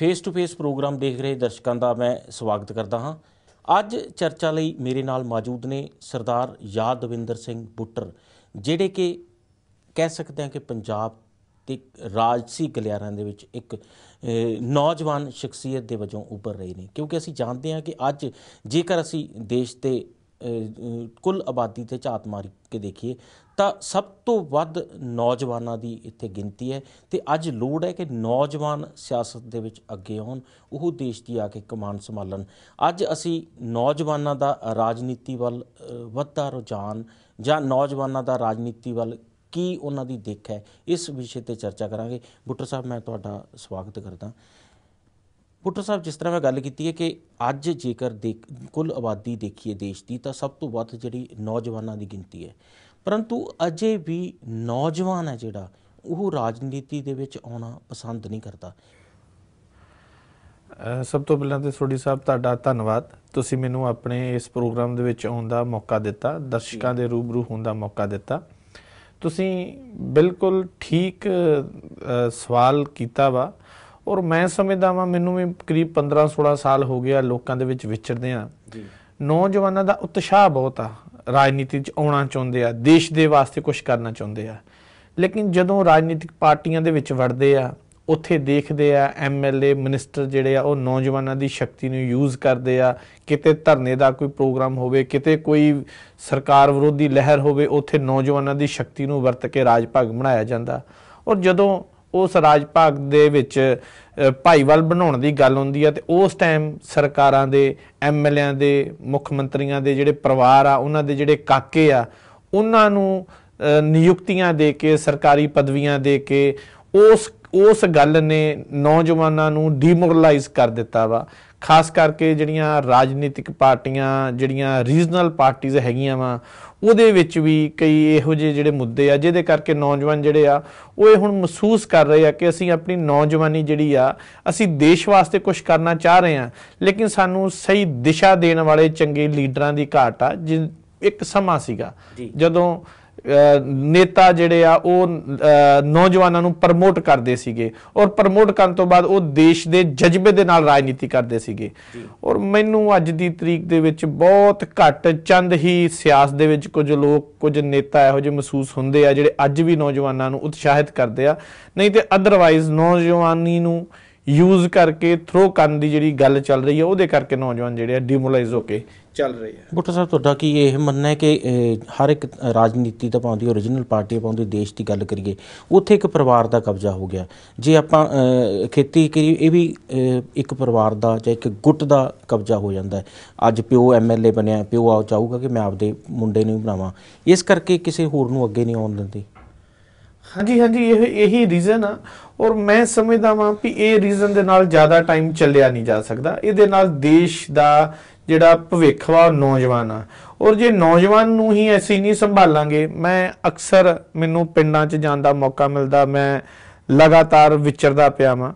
face to face programme ਦੇਖ ਰਹੇ ਦਰਸ਼ਕਾਂ ਦਾ ਮੈਂ ਸਵਾਗਤ ਕਰਦਾ ਹਾਂ ਅੱਜ ਚਰਚਾ ਲਈ ਮੇਰੇ ਨਾਲ ਮੌਜੂਦ ਨੇ ਸਰਦਾਰ ਯਾਦਵਿੰਦਰ ਸਿੰਘ ਬੁੱਟਰ ਜਿਹੜੇ ਕਿ ਕਹਿ ਸਕਦੇ ਹਾਂ ਕਿ ਪੰਜਾਬ ਤੇ ਰਾਜਸੀ ਗਲਿਆਰਾਂ ਦੇ ਵਿੱਚ ਇੱਕ ਨੌਜਵਾਨ ਸ਼ਖਸੀਅਤ ਦੇ ਵਜੋਂ ਉੱਭਰ ਰਹੇ ਨੇ ਕਿਉਂਕਿ ਅਸੀਂ ਜਾਣਦੇ ਹਾਂ ਕਿ ਅੱਜ ਜੇਕਰ ਅਸੀਂ ਦੇਸ਼ ਤੇ ਕੁੱਲ ਆਬਾਦੀ ਤੇ ਝਾਤ ਮਾਰ ਕੇ ਦੇਖੀਏ ਤਾਂ ਸਭ ਤੋਂ ਵੱਧ ਨੌਜਵਾਨਾਂ ਦੀ ਇੱਥੇ ਗਿਣਤੀ ਹੈ ਤੇ ਅੱਜ ਲੋੜ ਹੈ ਕਿ ਨੌਜਵਾਨ ਸਿਆਸਤ ਦੇ ਵਿੱਚ ਅੱਗੇ ਆਉਣ ਉਹ ਦੇਸ਼ ਦੀ ਆ ਕੇ ਕਮਾਨ ਸੰਭਾਲਣ ਅੱਜ ਅਸੀਂ ਨੌਜਵਾਨਾਂ ਦਾ ਰਾਜਨੀਤੀ ਵੱਲ ਵੱਧਦਾ ਰੁਝਾਨ ਜਾਂ ਨੌਜਵਾਨਾਂ ਦਾ ਰਾਜਨੀਤੀ ਵੱਲ ਕੀ ਉਹਨਾਂ ਦੀ ਦੇਖ ਹੈ ਇਸ ਵਿਸ਼ੇ ਤੇ ਚਰਚਾ ਕਰਾਂਗੇ ਬੁੱਟਰ ਸਾਹਿਬ ਮੈਂ ਤੁਹਾਡਾ ਸਵਾਗਤ ਕਰਦਾ ਬੁੱਟਰ ਸਾਹਿਬ ਜਿਸ ਤਰ੍ਹਾਂ ਮੈਂ ਗੱਲ ਕੀਤੀ ਹੈ ਕਿ ਅੱਜ ਜੇਕਰ ਕੁੱਲ ਆਬਾਦੀ ਦੇਖੀਏ ਦੇਸ਼ ਦੀ ਤਾਂ ਸਭ ਤੋਂ ਵੱਧ ਜਿਹੜੀ ਨੌਜਵਾਨਾਂ ਦੀ ਗਿਣਤੀ ਹੈ ਪਰੰਤੂ ਅਜੇ ਵੀ ਨੌਜਵਾਨ ਹੈ ਜਿਹੜਾ ਉਹ ਰਾਜਨੀਤੀ ਦੇ ਵਿੱਚ ਆਉਣਾ ਪਸੰਦ ਨਹੀਂ ਕਰਦਾ ਸਭ ਤੋਂ ਪਹਿਲਾਂ ਤੇ ਸੋਢੀ ਸਾਹਿਬ ਤੁਹਾਡਾ ਧੰਨਵਾਦ ਤੁਸੀਂ ਮੈਨੂੰ ਆਪਣੇ ਇਸ ਪ੍ਰੋਗਰਾਮ ਦੇ ਵਿੱਚ ਆਉਣ ਦਾ ਮੌਕਾ ਦਿੱਤਾ ਦਰਸ਼ਕਾਂ ਦੇ ਰੂਬਰੂ ਹੋਣ ਦਾ ਮੌਕਾ ਦਿੱਤਾ ਤੁਸੀਂ ਬਿਲਕੁਲ ਠੀਕ ਸਵਾਲ ਕੀਤਾ ਵਾ ਔਰ ਮੈਂ ਸਮਝਦਾ ਵਾਂ ਮੈਨੂੰ ਵੀ ਕਰੀਬ 15 16 ਸਾਲ ਹੋ ਗਿਆ ਲੋਕਾਂ ਦੇ ਵਿੱਚ ਵਿਚਰਦੇ ਆ ਜੀ ਨੌਜਵਾਨਾਂ ਦਾ ਉਤਸ਼ਾਹ ਬਹੁਤ ਆ ਰਾਜਨੀਤੀ 'ਚ ਆਉਣਾ ਚਾਹੁੰਦੇ ਆ ਦੇਸ਼ ਦੇ ਵਾਸਤੇ ਕੁਝ ਕਰਨਾ ਚਾਹੁੰਦੇ ਆ ਲੇਕਿਨ ਜਦੋਂ ਰਾਜਨੀਤਿਕ ਪਾਰਟੀਆਂ ਦੇ ਵਿੱਚ ਵੜਦੇ ਆ ਉੱਥੇ ਦੇਖਦੇ ਆ ਐਮਐਲਏ ਮਿਨਿਸਟਰ ਜਿਹੜੇ ਆ ਉਹ ਨੌਜਵਾਨਾਂ ਦੀ ਸ਼ਕਤੀ ਨੂੰ ਯੂਜ਼ ਕਰਦੇ ਆ ਕਿਤੇ ਧਰਨੇ ਦਾ ਕੋਈ ਪ੍ਰੋਗਰਾਮ ਹੋਵੇ ਕਿਤੇ ਕੋਈ ਸਰਕਾਰ ਵਿਰੋਧੀ ਲਹਿਰ ਹੋਵੇ ਉੱਥੇ ਨੌਜਵਾਨਾਂ ਦੀ ਸ਼ਕਤੀ ਨੂੰ ਵਰਤ ਕੇ ਰਾਜ ਭਾਗ ਬਣਾਇਆ ਜਾਂਦਾ ਔਰ ਜਦੋਂ ਉਸ ਰਾਜ ਭਾਗ ਦੇ ਵਿੱਚ ਭਾਈਵਾਲ ਬਣਾਉਣ ਦੀ ਗੱਲ ਹੁੰਦੀ ਹੈ ਤੇ ਉਸ ਟਾਈਮ ਸਰਕਾਰਾਂ ਦੇ ਐਮਐਲਏਆਂ ਦੇ ਮੁੱਖ ਮੰਤਰੀਆਂ ਦੇ ਜਿਹੜੇ ਪਰਿਵਾਰ ਆ ਉਹਨਾਂ ਦੇ ਜਿਹੜੇ ਕਾਕੇ ਆ ਉਹਨਾਂ ਨੂੰ ਨਿਯੁਕਤੀਆਂ ਦੇ ਕੇ ਸਰਕਾਰੀ ਪਦਵੀਆਂ ਦੇ ਕੇ ਉਸ ਉਸ ਗੱਲ ਨੇ ਨੌਜਵਾਨਾਂ ਨੂੰ ਡੀਮੋਰਲਾਈਜ਼ ਕਰ ਦਿੱਤਾ ਵਾ ਖਾਸ ਕਰਕੇ ਜਿਹੜੀਆਂ ਰਾਜਨੀਤਿਕ ਪਾਰਟੀਆਂ ਜਿਹੜੀਆਂ ਰੀਜਨਲ ਪਾਰਟੀਆਂ ਹੈਗੀਆਂ ਵਾ ਉਹਦੇ ਵਿੱਚ ਵੀ ਕਈ ਇਹੋ ਜਿਹੇ ਜਿਹੜੇ ਮੁੱਦੇ ਆ ਜਿਹਦੇ ਕਰਕੇ ਨੌਜਵਾਨ ਜਿਹੜੇ ਆ ਉਹ ਇਹ ਹੁਣ ਮਹਿਸੂਸ ਕਰ ਰਹੇ ਆ ਕਿ ਅਸੀਂ ਆਪਣੀ ਨੌਜਵਾਨੀ ਜਿਹੜੀ ਆ ਅਸੀਂ ਦੇਸ਼ ਵਾਸਤੇ ਕੁਝ ਕਰਨਾ ਚਾਹ ਰਹੇ ਆ ਲੇਕਿਨ ਸਾਨੂੰ ਸਹੀ ਦਿਸ਼ਾ ਦੇਣ ਵਾਲੇ ਚੰਗੇ ਲੀਡਰਾਂ ਦੀ ਘਾਟ ਆ ਜਿ ਇੱਕ ਸਮਾਂ ਸੀਗਾ ਜਦੋਂ ਨੇਤਾ ਜਿਹੜੇ ਆ ਉਹ ਨੌਜਵਾਨਾਂ ਨੂੰ ਪ੍ਰਮੋਟ ਕਰਦੇ ਸੀਗੇ ਔਰ ਪ੍ਰਮੋਟ ਕਰਨ ਤੋਂ ਬਾਅਦ ਉਹ ਦੇਸ਼ ਦੇ ਜਜ਼ਬੇ ਦੇ ਨਾਲ ਰਾਜਨੀਤੀ ਕਰਦੇ ਸੀਗੇ ਔਰ ਮੈਨੂੰ ਅੱਜ ਦੀ ਤਰੀਕ ਦੇ ਵਿੱਚ ਬਹੁਤ ਘੱਟ ਚੰਦ ਹੀ ਸਿਆਸਤ ਦੇ ਵਿੱਚ ਕੁਝ ਲੋਕ ਕੁਝ ਨੇਤਾ ਇਹੋ ਜਿਹੇ ਮਹਿਸੂਸ ਹੁੰਦੇ ਆ ਜਿਹੜੇ ਅੱਜ ਵੀ ਨੌਜਵਾਨਾਂ ਨੂੰ ਉਤਸ਼ਾਹਿਤ ਕਰਦੇ ਆ ਨਹੀਂ ਤੇ ਅਦਰਵਾਈਜ਼ ਨੌਜਵਾਨੀ ਨੂੰ ਯੂਜ਼ ਕਰਕੇ ਥਰੋ ਕਰਨ ਦੀ ਜਿਹੜੀ ਗੱਲ ਚੱਲ ਰਹੀ ਹੈ ਉਹਦੇ ਕਰਕੇ ਨੌਜਵਾਨ ਜਿਹੜੇ ਆ ਡੀਮੋਲਾਈਜ਼ ਹੋ ਕੇ ਚੱਲ ਰਹੇ ਆ ਗੁੱਟਾ ਸਾਹਿਬ ਤੁਹਾਡਾ ਕੀ ਇਹ ਮੰਨਣਾ ਹੈ ਕਿ ਹਰ ਇੱਕ ਰਾਜਨੀਤੀ ਤਾਂ ਪਾਉਂਦੀ origignal ਪਾਰਟੀ ਪਾਉਂਦੀ ਦੇਸ਼ ਦੀ ਗੱਲ ਕਰੀਏ ਉੱਥੇ ਇੱਕ ਪਰਿਵਾਰ ਦਾ ਕਬਜ਼ਾ ਹੋ ਗਿਆ ਜੇ ਆਪਾਂ ਖੇਤੀ ਕਰੀ ਇਹ ਵੀ ਇੱਕ ਪਰਿਵਾਰ ਦਾ ਜਾਂ ਇੱਕ ਗੁੱਟ ਦਾ ਕਬਜ਼ਾ ਹੋ ਜਾਂਦਾ ਹੈ ਅੱਜ ਪਿਓ ਐਮਐਲਏ ਬਣਿਆ ਪਿਓ ਆਉ ਚਾਹੂਗਾ ਕਿ ਮੈਂ ਆਪਦੇ ਮੁੰਡੇ ਨੂੰ ਬਣਾਵਾਂ ਇਸ ਕਰਕੇ ਕਿਸੇ ਹੋਰ ਨੂੰ ਅੱਗੇ ਨਹੀਂ ਆਉਣ ਦਿੰਦੇ ਹਾਂਜੀ ਹਾਂਜੀ ਇਹ ਇਹੀ ਰੀਜ਼ਨ ਆ ਔਰ ਮੈਂ ਸਮਝਦਾ ਹਾਂ ਕਿ ਇਹ ਰੀਜ਼ਨ ਦੇ ਨਾਲ ਜ਼ਿਆਦਾ ਟਾਈਮ ਚੱਲਿਆ ਨਹੀਂ ਜਾ ਸਕਦਾ ਇਹਦੇ ਨਾਲ ਦੇਸ਼ ਦਾ ਜਿਹੜਾ ਭਵਿੱਖ ਵਾ ਨੌਜਵਾਨ ਆ ਔਰ ਜੇ ਨੌਜਵਾਨ ਨੂੰ ਹੀ ਅਸੀਂ ਨਹੀਂ ਸੰਭਾਲਾਂਗੇ ਮੈਂ ਅਕਸਰ ਮੈਨੂੰ ਪਿੰਡਾਂ 'ਚ ਜਾਣ ਦਾ ਮੌਕਾ ਮਿਲਦਾ ਮੈਂ ਲਗਾਤਾਰ ਵਿਚਰਦਾ ਪਿਆ ਹਾਂ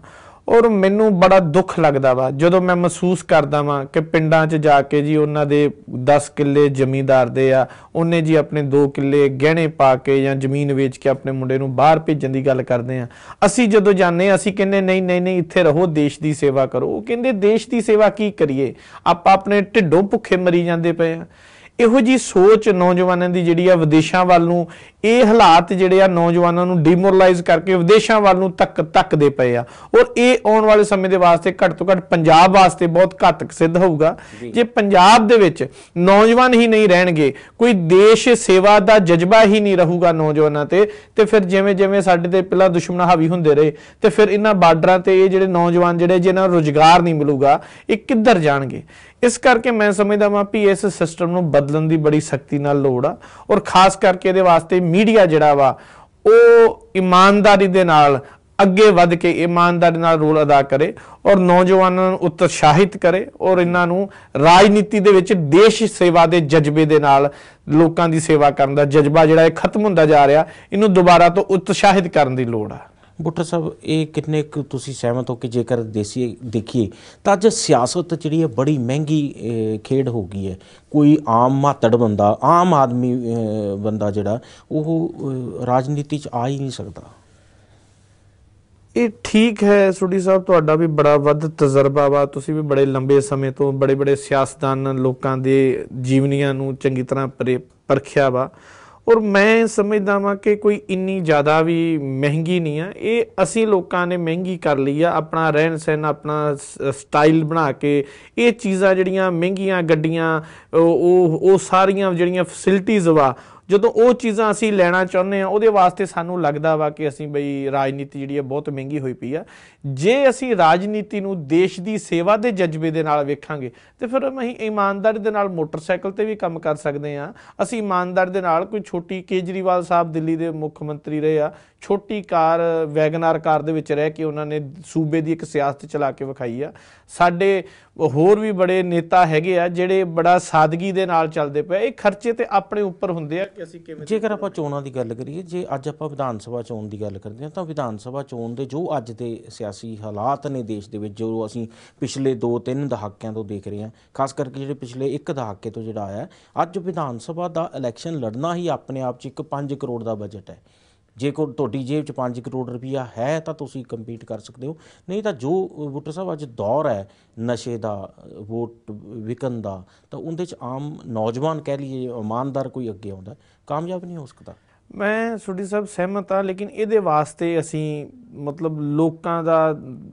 ਔਰ ਮੈਨੂੰ ਬੜਾ ਦੁੱਖ ਲੱਗਦਾ ਵਾ ਜਦੋਂ ਮੈਂ ਮਹਿਸੂਸ ਕਰਦਾ ਵਾਂ ਕਿ ਪਿੰਡਾਂ 'ਚ ਜਾ ਕੇ ਜੀ ਉਹਨਾਂ ਦੇ 10 ਕਿੱਲੇ ਜ਼ਮੀਂਦਾਰ ਦੇ ਆ ਉਹਨੇ ਜੀ ਆਪਣੇ 2 ਕਿੱਲੇ ਗਹਿਣੇ ਪਾ ਕੇ ਜਾਂ ਜ਼ਮੀਨ ਵੇਚ ਕੇ ਆਪਣੇ ਮੁੰਡੇ ਨੂੰ ਬਾਹਰ ਭੇਜਣ ਦੀ ਗੱਲ ਕਰਦੇ ਆ ਅਸੀਂ ਜਦੋਂ ਜਾਂਦੇ ਅਸੀਂ ਕਹਿੰਦੇ ਨਹੀਂ ਨਹੀਂ ਨਹੀਂ ਇੱਥੇ ਰਹੋ ਦੇਸ਼ ਦੀ ਸੇਵਾ ਕਰੋ ਉਹ ਕਹਿੰਦੇ ਦੇਸ਼ ਦੀ ਸੇਵਾ ਕੀ ਕਰੀਏ ਆਪਾਂ ਆਪਣੇ ਢਿੱਡੋਂ ਭੁੱਖੇ ਮਰੀ ਜਾਂਦੇ ਪਏ ਆ ਇਹੋ ਜੀ ਸੋਚ ਨੌਜਵਾਨਾਂ ਦੀ ਜਿਹੜੀ ਆ ਵਿਦੇਸ਼ਾਂ ਵੱਲ ਨੂੰ ਇਹ ਹਾਲਾਤ ਜਿਹੜੇ ਆ ਨੌਜਵਾਨਾਂ ਨੂੰ ਡੀਮੋਰਲਾਈਜ਼ ਕਰਕੇ ਵਿਦੇਸ਼ਾਂ ਵੱਲ ਨੂੰ ਤੱਕ ਤੱਕ ਦੇ ਪਏ ਆ ਔਰ ਇਹ ਆਉਣ ਵਾਲੇ ਸਮੇਂ ਦੇ ਵਾਸਤੇ ਘੱਟ ਤੋਂ ਘੱਟ ਪੰਜਾਬ ਵਾਸਤੇ ਬਹੁਤ ਘਾਤਕ ਸਿੱਧ ਹੋਊਗਾ ਜੇ ਪੰਜਾਬ ਦੇ ਵਿੱਚ ਨੌਜਵਾਨ ਹੀ ਨਹੀਂ ਰਹਿਣਗੇ ਕੋਈ ਦੇਸ਼ ਸੇਵਾ ਦਾ ਜਜ਼ਬਾ ਹੀ ਨਹੀਂ ਰਹੂਗਾ ਨੌਜਵਾਨਾਂ ਤੇ ਤੇ ਫਿਰ ਜਿਵੇਂ ਜਿਵੇਂ ਸਾਡੇ ਤੇ ਪਹਿਲਾਂ ਦੁਸ਼ਮਣ ਹਾਵੀ ਹੁੰਦੇ ਰਹੇ ਤੇ ਫਿਰ ਇਹਨਾਂ ਬਾਰਡਰਾਂ ਤੇ ਇਹ ਜਿਹੜੇ ਨੌਜਵਾਨ ਜਿਹੜੇ ਜਿਨ੍ਹਾਂ ਨੂੰ ਰੋਜ਼ਗਾਰ ਨਹੀਂ ਮਿਲੂਗਾ ਇਹ ਕਿੱਧਰ ਜਾਣਗੇ ਇਸ ਕਰਕੇ ਮੈਂ ਸਮਝਦਾ ਹਾਂ ਵੀ ਇਸ ਸਿਸਟਮ ਨੂੰ ਬਦਲਣ ਦੀ ਬੜੀ ਸ਼ਕਤੀ ਨਾਲ ਲੋੜ ਆ ਔਰ ਖਾਸ ਕਰਕੇ ਇਹਦੇ ਵਾਸਤੇ ਮੀਡੀਆ ਜਿਹੜਾ ਵਾ ਉਹ ਇਮਾਨਦਾਰੀ ਦੇ ਨਾਲ ਅੱਗੇ ਵੱਧ ਕੇ ਇਮਾਨਦਾਰੀ ਨਾਲ ਰੋਲ ਅਦਾ ਕਰੇ ਔਰ ਨੌਜਵਾਨਾਂ ਨੂੰ ਉਤਸ਼ਾਹਿਤ ਕਰੇ ਔਰ ਇਹਨਾਂ ਨੂੰ ਰਾਜਨੀਤੀ ਦੇ ਵਿੱਚ ਦੇਸ਼ ਸੇਵਾ ਦੇ ਜਜ਼ਬੇ ਦੇ ਨਾਲ ਲੋਕਾਂ ਦੀ ਸੇਵਾ ਕਰਨ ਦਾ ਜਜ਼ਬਾ ਜਿਹੜਾ ਇਹ ਖਤਮ ਹੁੰਦਾ ਜਾ ਰਿਹਾ ਇਹਨੂੰ ਦੁਬਾਰਾ ਤੋਂ ਉਤਸ਼ਾਹਿਤ ਕਰਨ ਦੀ ਲੋੜ ਆ ਬੁੱਟਰ ਸਾਹਿਬ ਇਹ ਕਿੰਨੇ ਕੁ ਤੁਸੀਂ ਸਹਿਮਤ ਹੋ ਕਿ ਜੇਕਰ ਦੇਸੀ ਦੇਖੀਏ ਤਾਂ ਅੱਜ ਸਿਆਸਤ ਜਿਹੜੀ ਹੈ ਬੜੀ ਮਹਿੰਗੀ ਖੇਡ ਹੋ ਗਈ ਹੈ ਕੋਈ ਆਮ ਮਾਤੜ ਬੰਦਾ ਆਮ ਆਦਮੀ ਬੰਦਾ ਜਿਹੜਾ ਉਹ ਰਾਜਨੀਤੀ 'ਚ ਆ ਹੀ ਨਹੀਂ ਸਕਦਾ ਇਹ ਠੀਕ ਹੈ ਸੁਡੀ ਸਾਹਿਬ ਤੁਹਾਡਾ ਵੀ ਬੜਾ ਵੱਧ ਤਜਰਬਾ ਵਾ ਤੁਸੀਂ ਵੀ ਬੜੇ ਲੰਬੇ ਸਮੇਂ ਤੋਂ ਬੜੇ ਬੜੇ ਸਿਆਸਤਦਾਨ ਲੋਕਾਂ ਦੇ ਜੀਵਨੀਆਂ ਨੂੰ ਚੰਗੀ ਤਰ੍ਹਾਂ ਪਰਖਿਆ ਵਾ ਔਰ ਮੈਂ ਸਮਝਦਾ ਹਾਂ ਕਿ ਕੋਈ ਇੰਨੀ ਜ਼ਿਆਦਾ ਵੀ ਮਹਿੰਗੀ ਨਹੀਂ ਆ ਇਹ ਅਸੀਂ ਲੋਕਾਂ ਨੇ ਮਹਿੰਗੀ ਕਰ ਲਈ ਆ ਆਪਣਾ ਰਹਿਣ ਸਹਿਣ ਆਪਣਾ ਸਟਾਈਲ ਬਣਾ ਕੇ ਇਹ ਚੀਜ਼ਾਂ ਜਿਹੜੀਆਂ ਮਹਿੰਗੀਆਂ ਗੱਡੀਆਂ ਉਹ ਉਹ ਸਾਰੀਆਂ ਜਿਹੜੀਆਂ ਫੈਸਿਲਿਟੀਆਂ ਵਾ ਜਦੋਂ ਉਹ ਚੀਜ਼ਾਂ ਅਸੀਂ ਲੈਣਾ ਚਾਹੁੰਦੇ ਆ ਉਹਦੇ ਵਾਸਤੇ ਸਾਨੂੰ ਲੱਗਦਾ ਵਾ ਕਿ ਅਸੀਂ ਬਈ ਰਾਜਨੀਤੀ ਜਿਹੜੀ ਹੈ ਬਹੁਤ ਮਹਿੰਗੀ ਹੋਈ ਪਈ ਆ ਜੇ ਅਸੀਂ ਰਾਜਨੀਤੀ ਨੂੰ ਦੇਸ਼ ਦੀ ਸੇਵਾ ਦੇ ਜਜ਼ਬੇ ਦੇ ਨਾਲ ਵੇਖਾਂਗੇ ਤੇ ਫਿਰ ਅਸੀਂ ਇਮਾਨਦਾਰੀ ਦੇ ਨਾਲ ਮੋਟਰਸਾਈਕਲ ਤੇ ਵੀ ਕੰਮ ਕਰ ਸਕਦੇ ਆ ਅਸੀਂ ਇਮਾਨਦਾਰੀ ਦੇ ਨਾਲ ਕੋਈ ਛੋਟੀ ਕੇਜਰੀਵਾਲ ਸਾਹਿਬ ਦਿੱਲੀ ਦੇ ਮੁੱਖ ਮੰਤਰੀ ਰਹੇ ਆ ਛੋਟੀ ਕਾਰ ਵੈਗਨਰ ਕਾਰ ਦੇ ਵਿੱਚ ਰਹਿ ਕੇ ਉਹਨਾਂ ਨੇ ਸੂਬੇ ਦੀ ਇੱਕ ਸਿਆਸਤ ਚਲਾ ਕੇ ਵਿਖਾਈ ਆ ਸਾਡੇ ਹੋਰ ਵੀ ਬੜੇ ਨੇਤਾ ਹੈਗੇ ਆ ਜਿਹੜੇ ਬੜਾ ਸਾਦਗੀ ਦੇ ਨਾਲ ਚੱਲਦੇ ਪਏ ਇਹ ਖਰਚੇ ਤੇ ਆਪਣੇ ਉੱਪਰ ਹੁੰਦੇ ਆ ਕਿ ਅਸੀਂ ਕਿਵੇਂ ਜੇਕਰ ਆਪਾਂ ਚੋਣਾਂ ਦੀ ਗੱਲ ਕਰੀਏ ਜੇ ਅੱਜ ਆਪਾਂ ਵਿਧਾਨ ਸਭਾ ਚੋਣ ਦੀ ਗੱਲ ਕਰਦੇ ਹਾਂ ਤਾਂ ਵਿਧਾਨ ਸਭਾ ਚੋਣ ਦੇ ਜੋ ਅੱਜ ਦੇ ਸਿਆਸੀ ਹਾਲਾਤ ਨੇ ਦੇਸ਼ ਦੇ ਵਿੱਚ ਜੋ ਅਸੀਂ ਪਿਛਲੇ 2-3 ਦਹਾਕਿਆਂ ਤੋਂ ਦੇਖ ਰਹੇ ਹਾਂ ਖਾਸ ਕਰਕੇ ਜਿਹੜੇ ਪਿਛਲੇ 1 ਦਹਾਕੇ ਤੋਂ ਜਿਹੜਾ ਆਇਆ ਅੱਜ ਵਿਧਾਨ ਸਭਾ ਦਾ ਇਲੈਕਸ਼ਨ ਲੜਨਾ ਹੀ ਆਪਣੇ ਆਪ 'ਚ ਇੱਕ 5 ਕਰੋੜ ਦਾ ਬਜਟ ਹੈ ਜੇ ਕੋ ਤੁਹਾਡੀ ਜੇਬ 'ਚ 5 ਕਰੋੜ ਰੁਪਇਆ ਹੈ ਤਾਂ ਤੁਸੀਂ ਕੰਪੀਟ ਕਰ ਸਕਦੇ ਹੋ ਨਹੀਂ ਤਾਂ ਜੋ ਵੋਟਰ ਸਾਹਿਬ ਅੱਜ ਦੌਰ ਹੈ ਨਸ਼ੇ ਦਾ ਵੋਟ ਵਿਕਨ ਦਾ ਤਾਂ ਉਹਦੇ 'ਚ ਆਮ ਨੌਜਵਾਨ ਕਹਿ ਲਈਏ ਇਮਾਨਦਾਰ ਕੋਈ ਅੱਗੇ ਆਉਂਦਾ ਕਾਮਯਾਬ ਨਹੀਂ ਹੋ ਸਕਦਾ ਮੈਂ ਸੁਡੀ ਸਾਹਿਬ ਸਹਿਮਤ ਆ ਲੇਕਿਨ ਇਹਦੇ ਵਾਸਤੇ ਅਸੀਂ ਮਤਲਬ ਲੋਕਾਂ ਦਾ